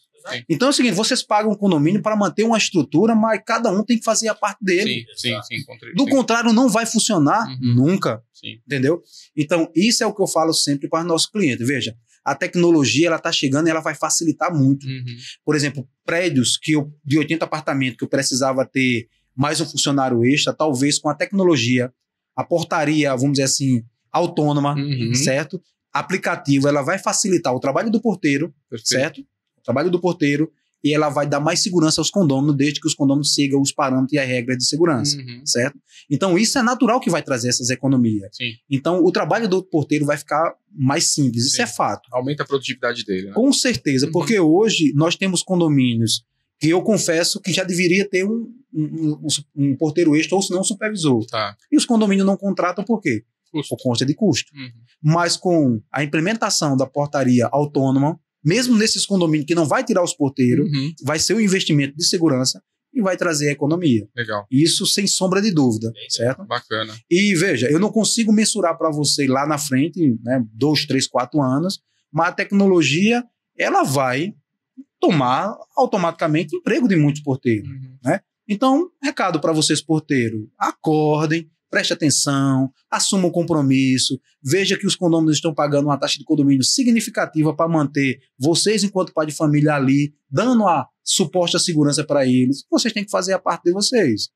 S1: Então é o seguinte: vocês pagam o condomínio para manter uma estrutura, mas cada um tem que fazer a parte dele.
S4: Sim, sim, sim. Do sim.
S1: contrário, não vai funcionar uhum. nunca. Sim. Entendeu? Então, isso é o que eu falo sempre para os nossos clientes. Veja, a tecnologia ela está chegando e ela vai facilitar muito. Uhum. Por exemplo, prédios que eu, de 80 apartamentos que eu precisava ter mais um funcionário extra, talvez com a tecnologia, a portaria, vamos dizer assim, autônoma, uhum. certo? aplicativo, ela vai facilitar o trabalho do porteiro, Perfeito. certo? trabalho do porteiro, e ela vai dar mais segurança aos condôminos, desde que os condôminos sigam os parâmetros e as regras de segurança, uhum. certo? Então, isso é natural que vai trazer essas economias. Sim. Então, o trabalho do porteiro vai ficar mais simples, Sim. isso é fato.
S3: Aumenta a produtividade dele. Né? Com
S1: certeza, uhum. porque hoje nós temos condomínios que eu confesso que já deveria ter um, um, um, um porteiro extra ou se não um supervisor. Tá. E os condomínios não contratam por quê? Custo. Por conta de custo. Uhum. Mas com a implementação da portaria autônoma, mesmo nesses condomínios que não vai tirar os porteiros, uhum. vai ser um investimento de segurança e vai trazer economia. Legal. Isso sem sombra de dúvida, Bem, certo? Bacana. E veja, eu não consigo mensurar para você lá na frente, né, dois, três, quatro anos, mas a tecnologia ela vai tomar automaticamente emprego de muitos porteiros, uhum. né? Então, recado para vocês porteiro, acordem, preste atenção, assuma o um compromisso, veja que os condôminos estão pagando uma taxa de condomínio significativa para manter vocês, enquanto pai de família, ali, dando a suposta segurança para eles. Vocês têm que fazer a parte de vocês.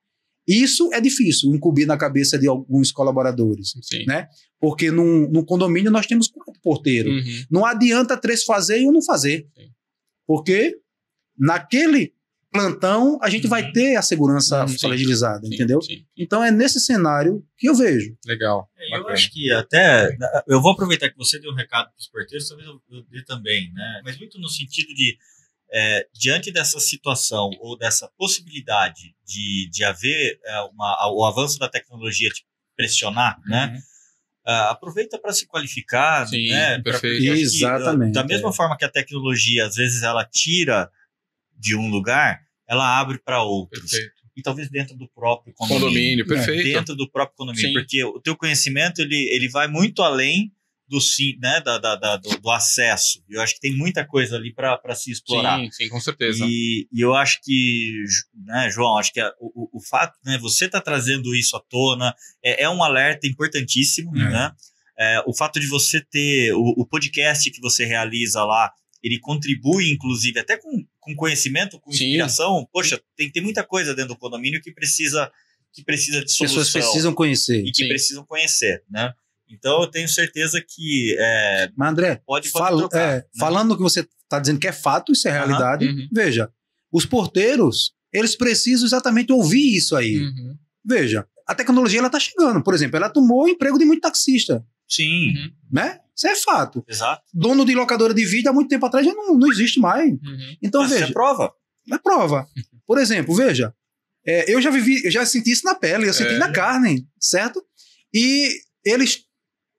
S1: Isso é difícil incumbir na cabeça de alguns colaboradores, né? Porque num, num, condomínio nós temos quatro porteiros. Uhum. Não adianta três fazer e um não fazer. Sim. Porque naquele plantão, a gente uhum. vai ter a segurança uhum, fragilizada, sim, entendeu? Sim, sim. Então é nesse cenário que eu vejo.
S2: Legal. É, eu acho que até. Eu vou aproveitar que você deu um recado para os porteiros, talvez eu, eu dê também, né? Mas muito no sentido de. É, diante dessa situação ou dessa possibilidade de, de haver é, uma, o avanço da tecnologia te pressionar, né? uhum. né? Uh, aproveita para se qualificar, Sim, né? Perfeito. Pra, é, Exatamente. Da, é. da mesma é. forma que a tecnologia, às vezes, ela tira de um lugar, ela abre para outros. Perfeito. E talvez dentro do próprio condomínio. Condomínio, é, perfeito. Dentro do próprio condomínio, Sim. porque o teu conhecimento ele, ele vai muito além do, né, da, da, da, do, do, acesso. Eu acho que tem muita coisa ali para se explorar. Sim, sim, com certeza. E, e eu acho que, né, João, acho que a, o, o fato, né, você está trazendo isso à tona, é, é um alerta importantíssimo, é. né? É, o fato de você ter o, o, podcast que você realiza lá ele contribui, inclusive, até com, com conhecimento, com inspiração. Sim. Poxa, tem, tem muita coisa dentro do condomínio que precisa que precisa de solução. Pessoas precisam conhecer. E que Sim. precisam conhecer, né? Então, eu tenho certeza que... É, Mas, André, pode, pode fal trocar, é, né?
S1: falando que você está dizendo que é fato, isso é realidade, uhum. veja, os porteiros, eles precisam exatamente ouvir isso aí. Uhum. Veja, a tecnologia ela está chegando. Por exemplo, ela tomou o emprego de muito taxista. Sim. Né? Isso é fato. Exato. Dono de locadora de vídeo há muito tempo atrás já não, não existe mais. Uhum. Então, Mas veja. Isso é prova. É prova. Por exemplo, veja, é, eu já vivi, eu já senti isso na pele, eu senti é. na carne, certo? E eles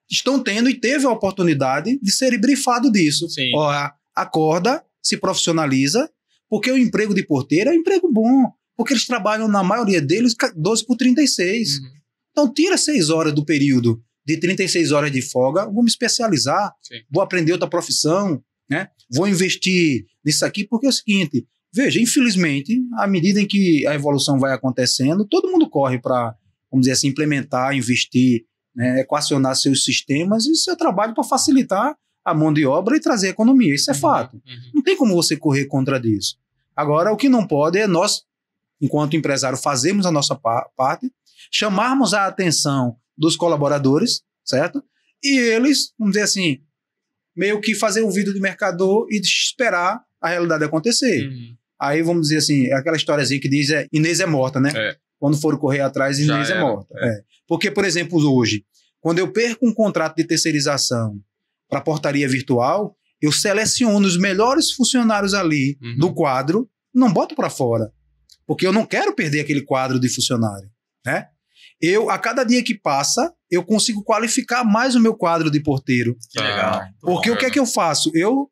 S1: estão tendo e teve a oportunidade de ser brifado disso. Sim. Ó, acorda, se profissionaliza, porque o emprego de porteiro é um emprego bom, porque eles trabalham, na maioria deles, 12 por 36. Uhum. Então, tira seis horas do período de 36 horas de folga, vou me especializar, Sim. vou aprender outra profissão, né? vou investir nisso aqui, porque é o seguinte, veja, infelizmente, à medida em que a evolução vai acontecendo, todo mundo corre para, vamos dizer assim, implementar, investir, né? equacionar seus sistemas, e seu trabalho para facilitar a mão de obra e trazer economia, isso é uhum, fato. Uhum. Não tem como você correr contra disso. Agora, o que não pode é nós, enquanto empresário, fazermos a nossa parte, chamarmos a atenção dos colaboradores, certo? E eles, vamos dizer assim, meio que fazer o vídeo de mercador e esperar a realidade acontecer. Uhum. Aí vamos dizer assim, é aquela historiazinha que diz é Inês é morta, né? É. Quando for correr atrás, Inês é morta. É. é. Porque, por exemplo, hoje, quando eu perco um contrato de terceirização para portaria virtual, eu seleciono os melhores funcionários ali uhum. do quadro, não boto para fora, porque eu não quero perder aquele quadro de funcionário, né? eu, a cada dia que passa, eu consigo qualificar mais o meu quadro de porteiro. Que legal. Ah, Porque bom, o que é né? que eu faço? Eu,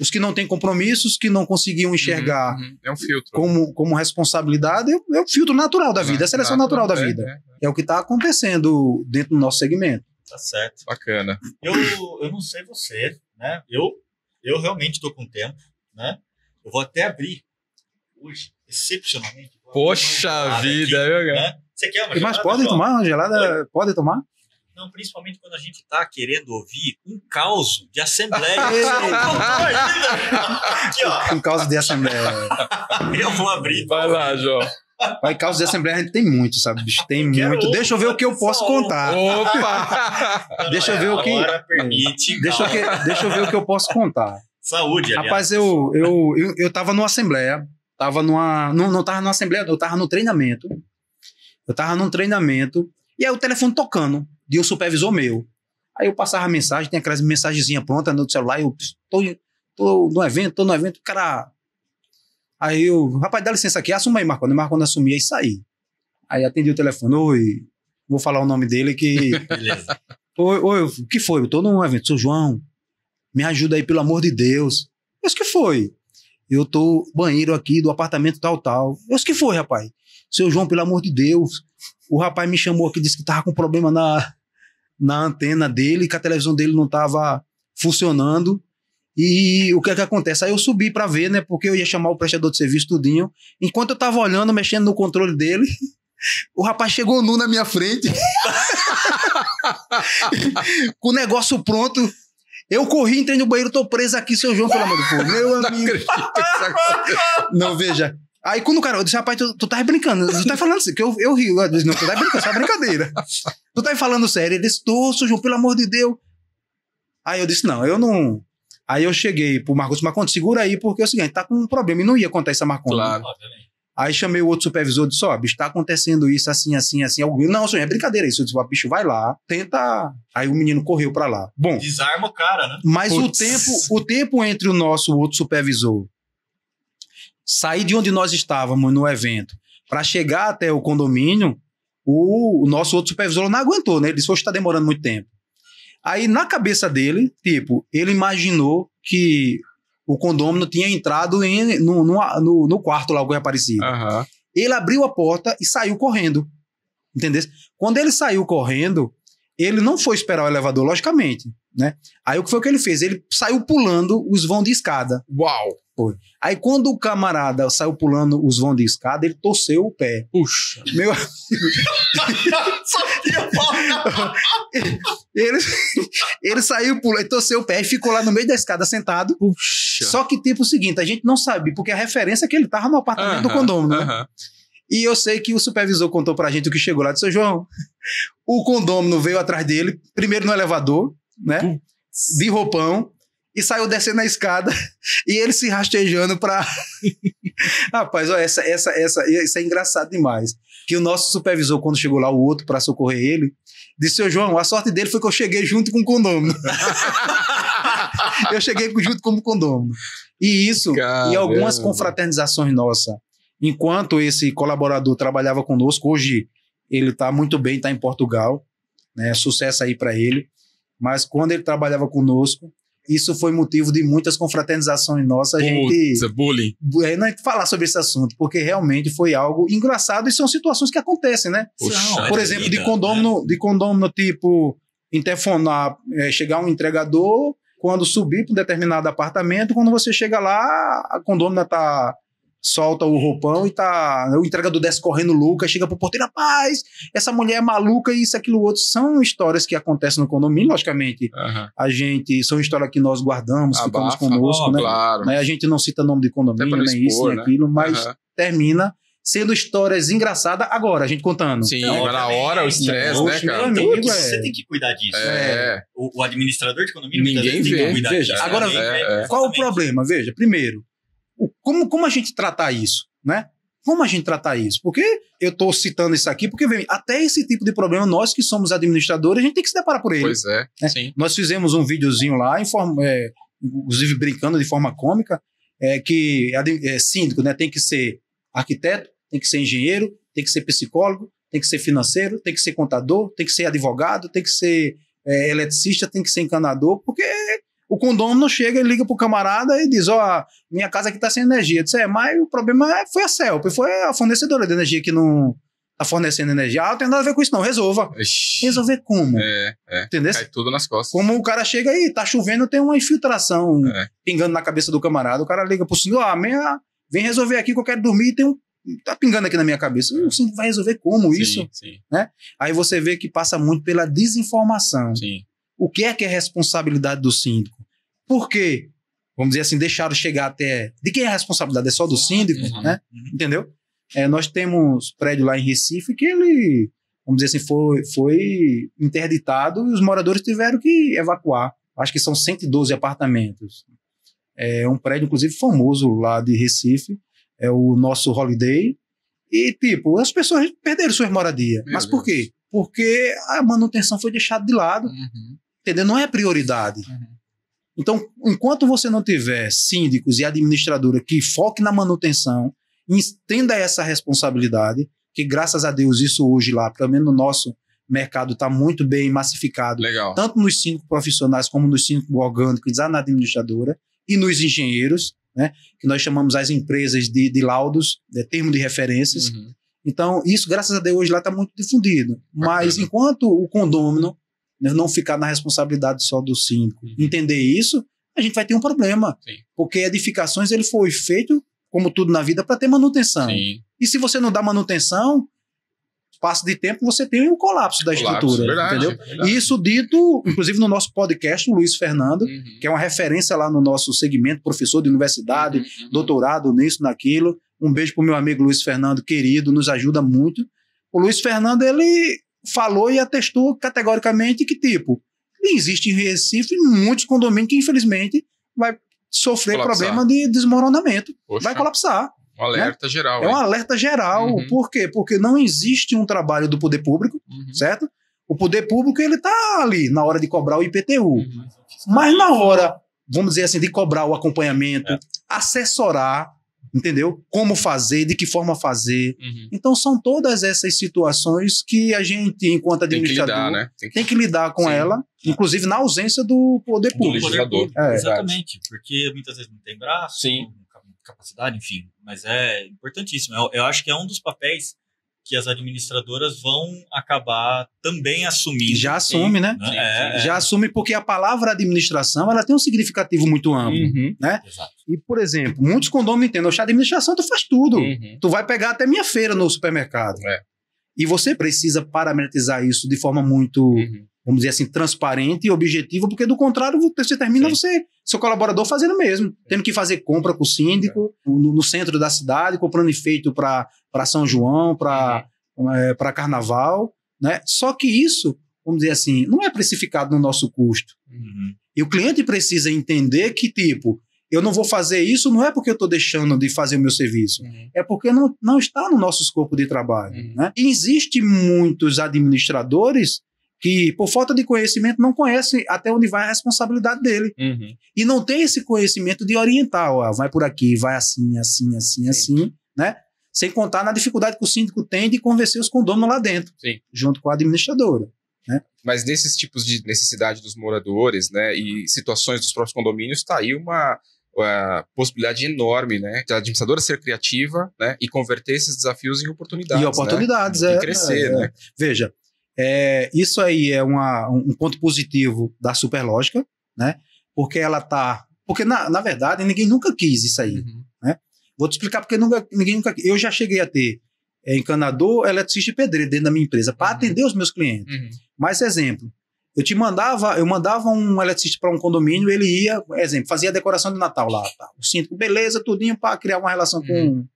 S1: os que não têm compromissos, que não conseguiam enxergar uhum, uhum. É um filtro. Como, como responsabilidade, eu, o filtro natural da vida, é, a seleção natural, natural da é, vida. É, é. é o que está acontecendo dentro do nosso segmento.
S2: Tá certo. Bacana. Eu, eu não sei você, né? Eu, eu realmente estou com tempo, né? Eu vou até abrir hoje, excepcionalmente.
S1: Poxa vida, aqui, viu, cara? Né? Você quer uma e gelada? Mas podem tomar uma gelada? Podem tomar?
S2: Não, principalmente quando a gente está querendo ouvir um caos de assembleia. Aqui,
S1: ó. Um caos de assembleia. Eu vou abrir. Vai lá, João. Mas caos de assembleia a gente tem muito, sabe, bicho? Tem muito. Deixa eu ver o que eu posso contar. Opa! Não, deixa eu ver é, o que.
S4: Permite,
S3: deixa, eu que deixa eu ver o que
S1: eu posso contar.
S3: Saúde, aliás. Rapaz,
S1: eu, eu, eu, eu tava numa assembleia. Tava numa. Não, não tava numa assembleia, eu tava no treinamento. Eu tava num treinamento e aí o telefone tocando de um supervisor meu. Aí eu passava a mensagem, tem aquelas mensagenzinha pronta no celular, eu tô, tô no evento, tô no evento, o cara. Aí eu, rapaz, dá licença aqui, assuma aí, Marcona. Marcona assumia e saí. Aí atendi o telefone, oi, vou falar o nome dele que. Beleza. Oi, oi, o que foi? Eu tô num evento, sou João. Me ajuda aí, pelo amor de Deus. O que foi? Eu tô banheiro aqui do apartamento tal, tal. Eu disse, que foi, rapaz? Seu João, pelo amor de Deus, o rapaz me chamou aqui, disse que tava com problema na, na antena dele, que a televisão dele não tava funcionando. E o que é que acontece? Aí eu subi para ver, né? Porque eu ia chamar o prestador de serviço tudinho. Enquanto eu tava olhando, mexendo no controle dele, o rapaz chegou nu na minha frente. com o negócio pronto. Eu corri, entrei no banheiro, tô preso aqui, seu João, pelo amor de Deus, Meu amigo. não veja, Aí quando o cara disse, rapaz, tu, tu tá brincando, tu tá falando assim, que eu, eu rio. Eu disse, não, tu tá brincando, isso é uma brincadeira. tu tá falando sério. Ele disse, tô, João, pelo amor de Deus. Aí eu disse, não, eu não. Aí eu cheguei pro Marcos Marcondes, segura aí, porque é o seguinte, tá com um problema. E não ia contar isso a Marcondes. Claro. Aí chamei o outro supervisor e disse, ó, oh, bicho, tá acontecendo isso, assim, assim, assim. Eu, é não, senhor, é brincadeira isso. Eu disse, ó, bicho, vai lá, tenta. Aí o menino correu pra lá. Bom. Desarma o cara, né? Mas Puts. o tempo, o tempo entre o nosso outro supervisor sair de onde nós estávamos no evento para chegar até o condomínio, o, o, nosso outro supervisor não aguentou, né? Ele disse: Hoje está demorando muito tempo. Aí, na cabeça dele, tipo, ele imaginou que o condômino tinha entrado em, no, no, no quarto lá, o Aparecido. Uhum. Ele abriu a porta e saiu correndo. Entendeu? Quando ele saiu correndo, ele não foi esperar o elevador, logicamente, né? Aí o que foi que ele fez? Ele saiu pulando os vão de escada. Uau! Foi. Aí quando o camarada saiu pulando os vão de escada, ele torceu o pé. Puxa. Meu ele, ele saiu pulando, torceu o pé e ficou lá no meio da escada sentado. Puxa. Só que tipo o seguinte, a gente não sabe, porque a referência é que ele tava no apartamento uh -huh, do condomínio, uh -huh. né? E eu sei que o supervisor contou pra gente o que chegou lá. São João, o condômino veio atrás dele, primeiro no elevador, né? De roupão e saiu descendo a escada e ele se rastejando para Rapaz, ó, essa, essa, essa, isso é engraçado demais. Que o nosso supervisor, quando chegou lá, o outro, para socorrer ele, disse: Seu João, a sorte dele foi que eu cheguei junto com o condômino. eu cheguei junto com o condômino. E isso, Caramba. e algumas confraternizações nossas. Enquanto esse colaborador trabalhava conosco, hoje ele está muito bem, está em Portugal, né? sucesso aí para ele. Mas quando ele trabalhava conosco, isso foi motivo de muitas confraternizações nossas. A gente. É bullying. É, não é falar sobre esse assunto, porque realmente foi algo engraçado e são situações que acontecem, né? Poxa Por exemplo, vida, de condômino, né? de condômino tipo, interfonar, é, chegar um entregador, quando subir para um determinado apartamento, quando você chega lá, a condômina está solta o roupão e tá. O entregador desce correndo louca, chega pro porteiro, rapaz, essa mulher é maluca, e isso, aquilo, outro. São histórias que acontecem no condomínio, logicamente. Uhum. A gente. São histórias que nós guardamos, Abafa, ah, ficamos conosco, né? Claro. A gente não cita nome de condomínio, nem expor, isso, nem né? aquilo, mas uhum. termina sendo histórias engraçadas agora, a gente contando. Sim, não, na hora é o né? estresse, né, cara? Amigo, é. Você tem que
S2: cuidar disso. É. Né? O, o, administrador de condomínio Ninguém vê, tem que cuidar veja, disso. Agora, é, né? é,
S1: qual o problema? Veja, primeiro, como, como a gente tratar isso, né? Como a gente tratar isso? Porque eu estou citando isso aqui, porque vem, até esse tipo de problema, nós que somos administradores, a gente tem que se deparar por ele. Pois é, né? sim. Nós fizemos um videozinho lá, informa, é, inclusive brincando de forma cômica, é, que é, síndico né, tem que ser arquiteto, tem que ser engenheiro, tem que ser psicólogo, tem que ser financeiro, tem que ser contador, tem que ser advogado, tem que ser é, eletricista, tem que ser encanador, porque o não chega e liga pro camarada e diz: Ó, oh, minha casa aqui tá sem energia. Eu disse, é, mas o problema é, foi a CELP, foi a fornecedora de energia que não tá fornecendo energia. Ah, não tem nada a ver com isso, não. Resolva. Ixi. Resolver como? É, é. Entendeu? Cai tudo nas costas. Como o cara chega e tá chovendo, tem uma infiltração é. pingando na cabeça do camarada. O cara liga pro senhor: Ah, minha, vem resolver aqui que eu quero dormir e tem um tá pingando aqui na minha cabeça. O síndico vai resolver como sim, isso? Sim. Né? Aí você vê que passa muito pela desinformação. Sim. O que é que é responsabilidade do síndico? Por quê? Vamos dizer assim, deixaram chegar até. De quem é a responsabilidade? É só do uhum. síndico, uhum. né? Uhum. Entendeu? É, nós temos prédio lá em Recife que ele, vamos dizer assim, foi, foi interditado e os moradores tiveram que evacuar. Acho que são 112 apartamentos. É um prédio, inclusive, famoso lá de Recife. É o nosso Holiday. E, tipo, as pessoas perderam suas moradias. Meu Mas por quê? Porque a manutenção foi deixada de lado. Uhum. Entendeu? Não é prioridade. Uhum. Então, enquanto você não tiver síndicos e administradora que foque na manutenção, entenda essa responsabilidade, que graças a Deus isso hoje lá, pelo menos no nosso mercado, está muito bem massificado, Legal. tanto nos síndicos profissionais como nos síndicos orgânicos na administradora e nos engenheiros, né, que nós chamamos as empresas de, de laudos, de né, termo de referências. Uhum. Então, isso, graças a Deus, hoje lá está muito difundido. Mas, Bacana. enquanto o condômino né? não ficar na responsabilidade só dos cinco. Uhum. Entender isso, a gente vai ter um problema. Sim. Porque edificações ele foi feito, como tudo na vida, para ter manutenção. Sim. E se você não dá manutenção, passo de tempo, você tem um colapso da colapso, estrutura, verdade, entendeu? Verdade. Isso dito, inclusive no nosso podcast, o Luiz Fernando, uhum. que é uma referência lá no nosso segmento, professor de universidade, uhum. uhum. doutorado nisso, naquilo. Um beijo pro meu amigo Luiz Fernando, querido, nos ajuda muito. O Luiz Fernando, ele falou e atestou categoricamente que, tipo, existe em Recife muitos condomínios que, infelizmente, vai sofrer colapsar. problema de desmoronamento. Poxa. Vai colapsar.
S3: Um alerta né? geral. É hein? um alerta
S1: geral. Uhum. Por quê? Porque não existe um trabalho do poder público, uhum. certo? O poder público, ele está ali na hora de cobrar o IPTU. Uhum. Mas na hora, vamos dizer assim, de cobrar o acompanhamento, é. assessorar, entendeu? Como fazer, de que forma fazer. Uhum. Então são todas essas situações que a gente, enquanto administrador, tem que lidar, né? tem que... Tem que lidar com Sim. ela, inclusive na ausência do poder público. Do legislador. É, Exatamente,
S2: porque muitas vezes não tem braço, Sim. capacidade, enfim. Mas é importantíssimo. Eu, eu acho que é um dos papéis que as administradoras vão acabar também assumindo.
S1: Já assume, né? né? É, Já é. assume porque a palavra administração ela tem um significativo muito amplo, uhum. né? Exato. E, por exemplo, muitos condomínios entendem, oxa, administração tu faz tudo. Uhum. Tu vai pegar até minha feira no supermercado. É. E você precisa parametrizar isso de forma muito... Uhum vamos dizer assim, transparente e objetivo, porque do contrário, você termina Sim. você, seu colaborador fazendo mesmo, é. tendo que fazer compra com o síndico é. no, no centro da cidade, comprando efeito para São João, para uhum. é, para carnaval, né? Só que isso, vamos dizer assim, não é precificado no nosso custo. Uhum. E o cliente precisa entender que, tipo, eu não vou fazer isso não é porque eu estou deixando de fazer o meu serviço, uhum. é porque não, não está no nosso escopo de trabalho. Uhum. Né? existe muitos administradores que, por falta de conhecimento, não conhece até onde vai a responsabilidade dele. Uhum. E não tem esse conhecimento de orientar, ó, vai por aqui, vai assim, assim, assim, Sim. assim, né? Sem contar na dificuldade que o síndico tem de convencer os condôminos lá dentro, Sim. junto com a administradora. Né? Mas nesses
S3: tipos de necessidade dos moradores, né, e situações dos próprios condomínios, está aí uma, possibilidade enorme, né, de a administradora ser criativa, né, e converter esses desafios em oportunidades, e oportunidades, né? é, e crescer, é, é. né?
S1: Veja, é, isso aí é uma, um ponto positivo da superlógica, né? Porque ela tá. Porque, na, na verdade, ninguém nunca quis isso aí. Uhum. Né? Vou te explicar porque nunca, ninguém nunca Eu já cheguei a ter é, encanador, eletricista e pedreiro dentro da minha empresa para uhum. atender os meus clientes. Uhum. Mais exemplo. Eu te mandava, eu mandava um eletricista para um condomínio, ele ia, exemplo, fazia a decoração de Natal lá, tá? o cinto, beleza, tudinho para criar uma relação com. Uhum.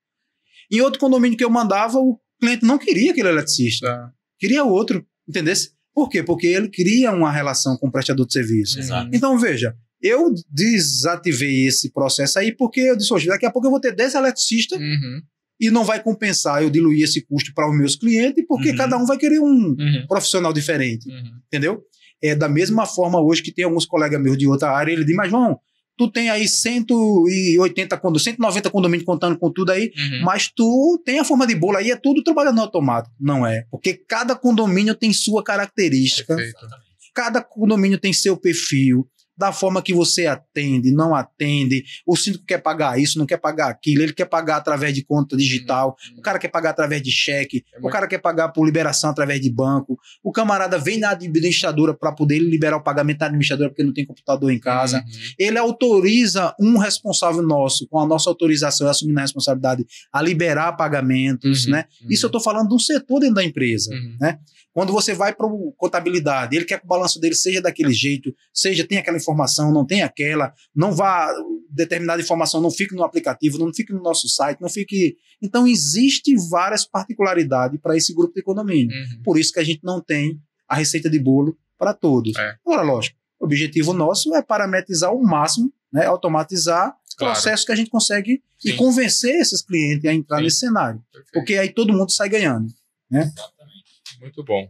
S1: Em outro condomínio que eu mandava, o cliente não queria aquele eletricista. Tá. Queria outro, entendesse? Por quê? Porque ele cria uma relação com o prestador de serviço. Exato. Uhum. Então, veja, eu desativei esse processo aí porque eu disse, hoje, daqui a pouco eu vou ter 10 eletricistas uhum. e não vai compensar eu diluir esse custo para os meus clientes porque uhum. cada um vai querer um uhum. profissional diferente, uhum. entendeu? É da mesma forma hoje que tem alguns colegas meus de outra área, ele diz, mas João, tu tem aí 180 condomínios, 190 condomínios contando com tudo aí, uhum. mas tu tem a forma de bolo aí, é tudo trabalhando automático. Não é. Porque cada condomínio tem sua característica. Perfeito. Cada condomínio tem seu perfil, da forma que você atende, não atende, o síndico quer pagar isso, não quer pagar aquilo, ele quer pagar através de conta uhum, digital, uhum. o cara quer pagar através de cheque, é o cara quer pagar por liberação através de banco, o camarada vem na administradora para poder liberar o pagamento na administradora porque não tem computador em casa. Uhum. Ele autoriza um responsável nosso, com a nossa autorização, assumindo a responsabilidade, a liberar pagamentos, né? Isso eu estou falando de um setor dentro da empresa, né? Quando você vai para contabilidade, ele quer que o balanço dele seja daquele jeito, seja tem aquela informação, não tem aquela, não vá determinada informação não fique no aplicativo, não fique no nosso site, não fique. Então existe várias particularidades para esse grupo de condomínio. Uhum. Por isso que a gente não tem a receita de bolo para todos. É. lógico, o objetivo nosso é parametrizar o máximo, né, automatizar claro. processo que a gente consegue Sim. e convencer esses clientes a entrar Sim. nesse cenário, Perfeito. porque aí todo mundo sai ganhando, né? Exatamente. Muito bom.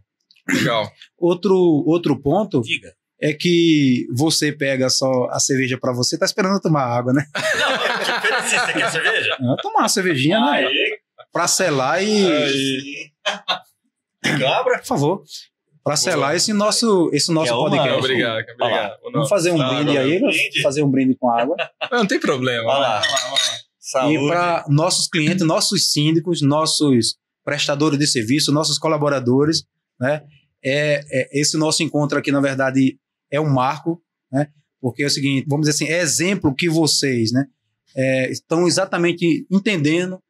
S1: Legal. Outro outro ponto. Diga é que você pega só a cerveja para você, tá esperando tomar água, né?
S4: Não, é que você quer cerveja?
S1: Não, ah, tomar uma cervejinha, né? Pra selar e. Cabra? Por favor para selar esse nosso, esse nosso que podcast. obrigado, obrigado. Vamos fazer um brinde não, aí, brinde. fazer um brinde com água. Não, não tem problema. Olha lá. Saúde. E para nossos clientes, nossos síndicos, nossos prestadores de serviço, nossos colaboradores, né? É, é, esse nosso encontro aqui, na verdade, é um marco, né? Porque é o seguinte, vamos dizer assim, é exemplo que vocês, né? É, estão exatamente entendendo,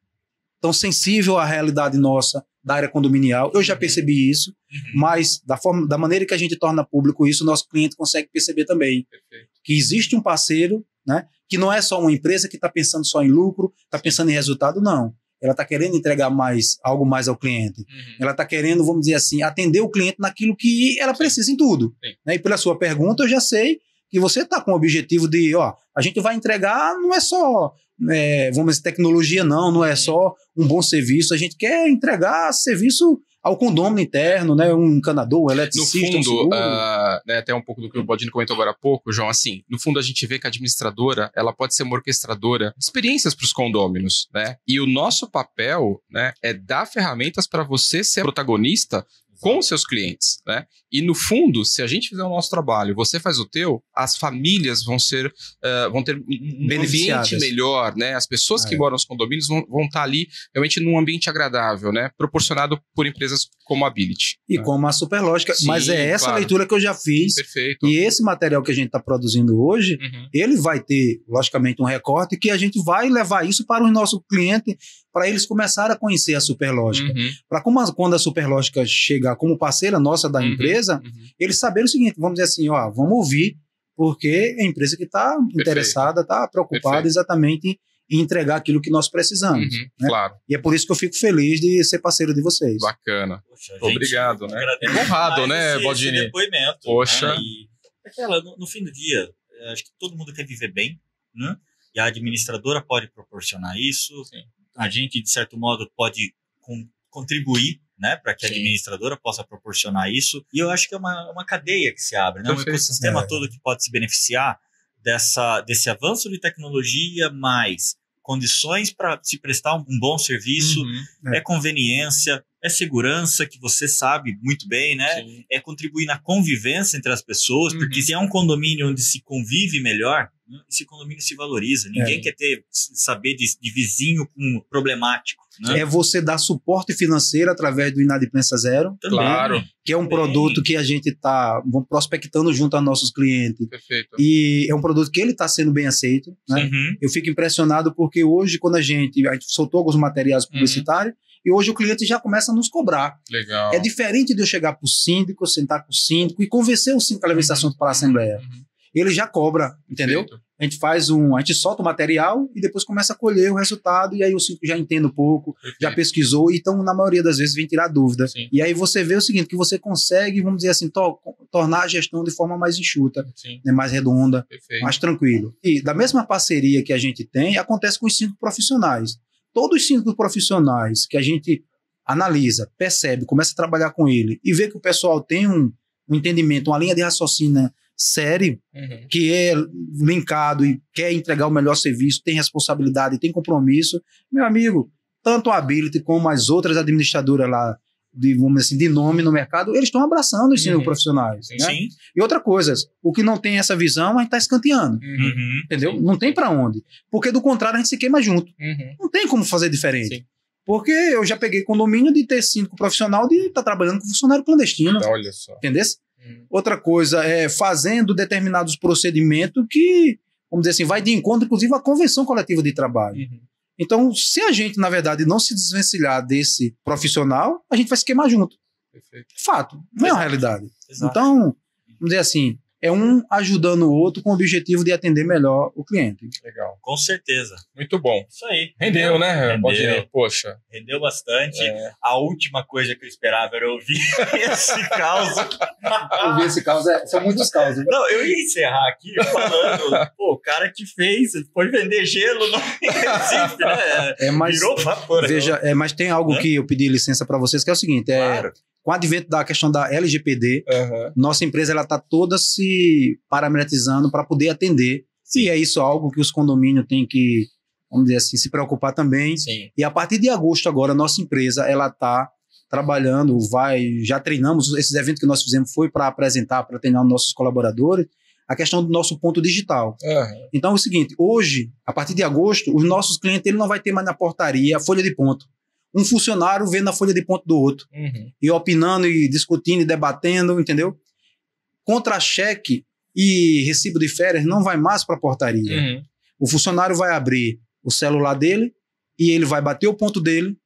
S1: estão sensível à realidade nossa da área condominial. Eu já uhum. percebi isso, uhum. mas da forma, da maneira que a gente torna público isso, nosso cliente consegue perceber também Perfeito. que existe um parceiro, né? Que não é só uma empresa que está pensando só em lucro, está pensando em resultado, não ela está querendo entregar mais algo mais ao cliente. Uhum. Ela está querendo, vamos dizer assim, atender o cliente naquilo que ela precisa em tudo. Né? E pela sua pergunta, eu já sei que você está com o objetivo de, ó, a gente vai entregar, não é só, é, vamos dizer, tecnologia, não, não é só um bom serviço, a gente quer entregar serviço ao condomínio interno, né? Um encanador, um eletricista. No fundo, um uh, ah,
S3: né, até um pouco do que o Baldino comentou agora há pouco, João, assim, no fundo a gente vê que a administradora, ela pode ser uma orquestradora de experiências para os condôminos, né? E o nosso papel, né, é dar ferramentas para você ser protagonista com seus clientes, né? E no fundo, se a gente fizer o nosso trabalho, você faz o teu, as famílias vão ser, uh, vão ter um ambiente melhor, né? As pessoas ah, que é. moram nos condomínios vão estar tá ali realmente num ambiente agradável, né? Proporcionado por empresas como a Ability. E né? como
S1: a Superlógica. Sim, Mas é essa claro. leitura que eu já fiz. Perfeito. E esse material que a gente está produzindo hoje, uhum. ele vai ter, logicamente, um recorte que a gente vai levar isso para o nosso cliente, para eles começarem a conhecer a Superlógica. Uhum. Para quando a Superlógica chegar como parceira nossa da uhum. empresa, uhum. eles saberem o seguinte: vamos dizer assim, ó, vamos ouvir porque é a empresa que está interessada, está preocupada Perfeito. exatamente e entregar aquilo que nós precisamos. Uhum, né? Claro. E é por isso que eu fico feliz de ser parceiro de vocês.
S3: Bacana. Poxa, Obrigado,
S2: né? É honrado, né, esse, Bodini? Esse depoimento. Né? Poxa. Né? E, aquela, no, no, fim do dia, é, acho que todo mundo quer viver bem, né? E a administradora pode proporcionar isso. Sim. A gente, de certo modo, pode com, contribuir né, para que Sim. a administradora possa proporcionar isso. E eu acho que é uma, uma cadeia que se abre, né? um ecossistema é. todo que pode se beneficiar dessa, desse avanço de tecnologia, mais condições para se prestar um bom serviço, uhum, é. é. conveniência, é segurança, que você sabe muito bem, né? Sim. É contribuir na convivência entre as pessoas, uhum. porque se é um condomínio onde se convive melhor, né, esse condomínio se valoriza. Ninguém é. quer ter saber de, de vizinho com problemático. Né? É
S1: você dar suporte financeiro através do Inadimplência Zero. Também, claro. Que é um também. produto que a gente está prospectando junto a nossos clientes. Perfeito. E é um produto que ele está sendo bem aceito. Né? Uhum. Eu fico impressionado porque hoje, quando a gente, a gente soltou alguns materiais uhum. publicitários, uhum. E hoje o cliente já começa a nos cobrar. Legal. É diferente de eu chegar para o síndico, sentar com o síndico e convencer o síndico a levar esse assunto para a uhum. Assembleia. Uhum ele já cobra, entendeu? Perfeito. A gente faz um, a gente solta o material e depois começa a colher o resultado, e aí o cinco já entende um pouco, Perfeito. já pesquisou, então na maioria das vezes vem tirar dúvida. Sim. E aí você vê o seguinte, que você consegue, vamos dizer assim, to tornar a gestão de forma mais enxuta, né, mais redonda, Perfeito. mais tranquilo. E da mesma parceria que a gente tem, acontece com os cinco profissionais. Todos os cinco profissionais que a gente analisa, percebe, começa a trabalhar com ele e vê que o pessoal tem um, um entendimento, uma linha de raciocínio sério, uhum. que é linkado e quer entregar o melhor serviço, tem responsabilidade, tem compromisso. Meu amigo, tanto a Ability como as outras administradoras lá de, assim, de nome no mercado, eles estão abraçando os uhum. profissionais. Né? Sim. E outra coisa, o que não tem essa visão, a gente está escanteando. Uhum. Entendeu? Sim. Não tem para onde. Porque do contrário, a gente se queima junto. Uhum. Não tem como fazer diferente. Sim. Porque eu já peguei condomínio de ter cinco profissional de estar tá trabalhando com funcionário clandestino. Olha só. Entendeu? Uhum. Outra coisa é fazendo determinados procedimentos que, vamos dizer assim, vai de encontro, inclusive, à convenção coletiva de trabalho. Uhum. Então, se a gente, na verdade, não se desvencilhar desse profissional, a gente vai se queimar junto. Perfeito. Fato, não Exato. é uma realidade. Exato. Então, vamos dizer assim, é um ajudando o outro com o objetivo de atender melhor o cliente.
S2: Legal. Com certeza. Muito bom. Isso aí. Rendeu, né, Rendeu né? Rendeu. Poxa. Rendeu bastante. É. A última coisa que eu esperava era ouvir esse caos. ouvir esse caos, é, são muitos causos. Não, eu ia encerrar aqui falando, pô, o cara que fez, foi vender gelo no Recife,
S1: né? É, é mas, Virou vapor. Veja, né? é, mas tem algo que eu pedi licença para vocês, que é o seguinte, é, claro com o advento da questão da LGPD, uhum. nossa empresa ela está toda se parametrizando para poder atender. Sim. E é isso algo que os condomínios têm que, vamos dizer assim, se preocupar também. Sim. E a partir de agosto agora, nossa empresa ela está trabalhando, vai, já treinamos, esses eventos que nós fizemos foi para apresentar, para treinar nossos colaboradores, a questão do nosso ponto digital. Uhum. Então é o seguinte, hoje, a partir de agosto, os nossos clientes ele não vai ter mais na portaria a folha de ponto um funcionário vendo a folha de ponto do outro. Uhum. E opinando, e discutindo, e debatendo, entendeu? Contra-cheque e recibo de férias não vai mais para a portaria. Uhum. O funcionário vai abrir o celular dele e ele vai bater o ponto dele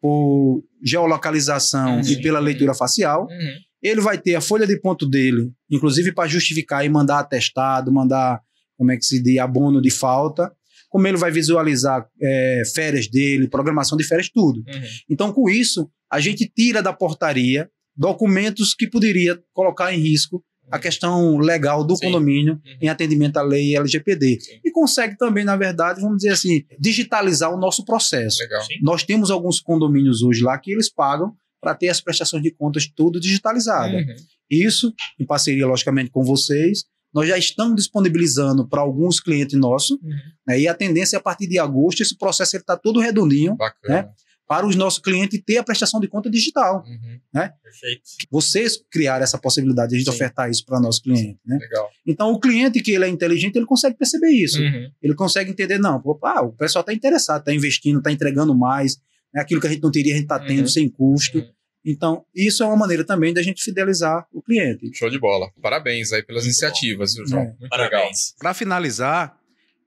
S1: por geolocalização uhum. e pela uhum. leitura facial. Uhum. Ele vai ter a folha de ponto dele, inclusive para justificar e mandar atestado, mandar, como é que se diz, abono de falta como ele vai visualizar é, férias dele, programação de férias, tudo. Uhum. Então, com isso, a gente tira da portaria documentos que poderia colocar em risco a uhum. questão legal do Sim. condomínio uhum. em atendimento à lei LGPD. E consegue também, na verdade, vamos dizer assim, digitalizar o nosso processo. Nós temos alguns condomínios hoje lá que eles pagam para ter as prestações de contas tudo digitalizada. Uhum. Isso, em parceria, logicamente, com vocês, nós já estamos disponibilizando para alguns clientes nossos, uhum. né, e a tendência é a partir de agosto esse processo está todo redondinho, Bacana. né, para os nossos clientes ter a prestação de conta digital. Uhum. Né? Perfeito. Vocês criaram essa possibilidade de a gente Sim. ofertar isso para nosso cliente. Né? Legal. Então, o cliente que ele é inteligente, ele consegue perceber isso. Uhum. Ele consegue entender, não, o pessoal está interessado, está investindo, está entregando mais, né? aquilo que a gente não teria, a gente está tendo uhum. sem custo. Uhum. Então, isso é uma maneira também da gente fidelizar o cliente. Show de bola.
S3: Parabéns aí pelas Muito iniciativas, viu, João? É. Muito Parabéns.
S1: Para finalizar,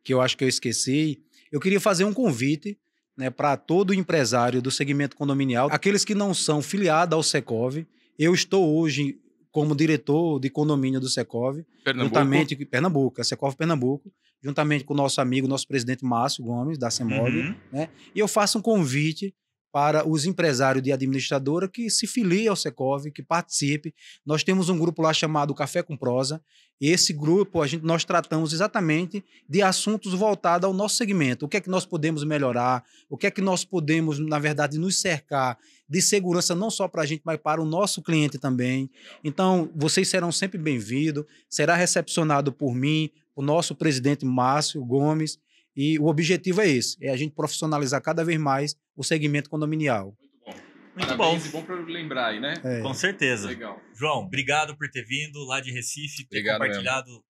S1: que eu acho que eu esqueci, eu queria fazer um convite né, para todo empresário do segmento condominial, aqueles que não são filiados ao Secov. Eu estou hoje como diretor de condomínio do Secov, Pernambuco. juntamente com Pernambuco, a Secov Pernambuco, juntamente com o nosso amigo, nosso presidente Márcio Gomes, da CEMOG. Uhum. Né? E eu faço um convite para os empresários de administradora que se filiem ao Secov, que participe. Nós temos um grupo lá chamado Café com Prosa. Esse grupo, a gente, nós tratamos exatamente de assuntos voltados ao nosso segmento. O que é que nós podemos melhorar? O que é que nós podemos, na verdade, nos cercar de segurança, não só para a gente, mas para o nosso cliente também. Então, vocês serão sempre bem-vindos, será recepcionado por mim, o nosso presidente Márcio Gomes, e o objetivo é esse: é a gente profissionalizar cada vez mais o segmento condominial.
S2: Muito Parabéns bom. e bom para lembrar aí, né? É. Com certeza. Legal. João, obrigado por ter vindo lá de Recife, ter obrigado compartilhado mesmo.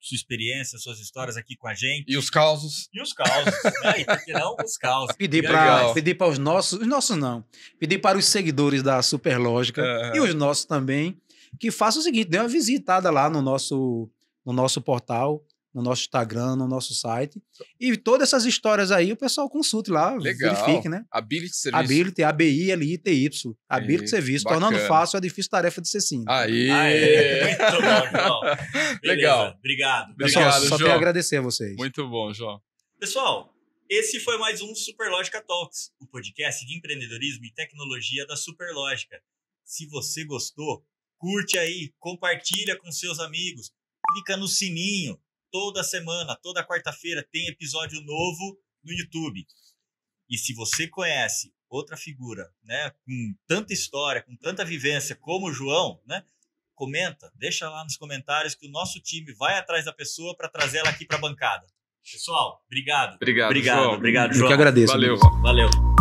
S2: sua experiência, suas histórias aqui com a gente. E os causos. E os causos,
S1: né? E não os causos? Pedir para os nossos, os nossos não. Pedir para os seguidores da Superlógica uhum. e os nossos também que façam o seguinte, dê uma visitada lá no nosso no nosso portal no nosso Instagram, no nosso site. E todas essas histórias aí o pessoal consulte lá, Legal. verifique, né? Ability Serviço. Ability, A-B-I, L-I-T-Y. Ability Serviço, tornando fácil a é difícil tarefa de ser sim. Aí! Aê. Muito bom,
S2: João. Legal. Obrigado. Pessoal, Obrigado, só João. tenho a
S1: agradecer a vocês. Muito bom, João.
S2: Pessoal, esse foi mais um Superlógica Talks, o um podcast de empreendedorismo e tecnologia da Superlógica. Se você gostou, curte aí, compartilha com seus amigos, clica no sininho, toda semana, toda quarta-feira tem episódio novo no YouTube. E se você conhece outra figura, né, com tanta história, com tanta vivência como o João, né, comenta, deixa lá nos comentários que o nosso time vai atrás da pessoa para trazer ela aqui para a bancada. Pessoal, obrigado. Obrigado. Obrigado, João. obrigado, João. Eu que agradeço. Valeu. Valeu.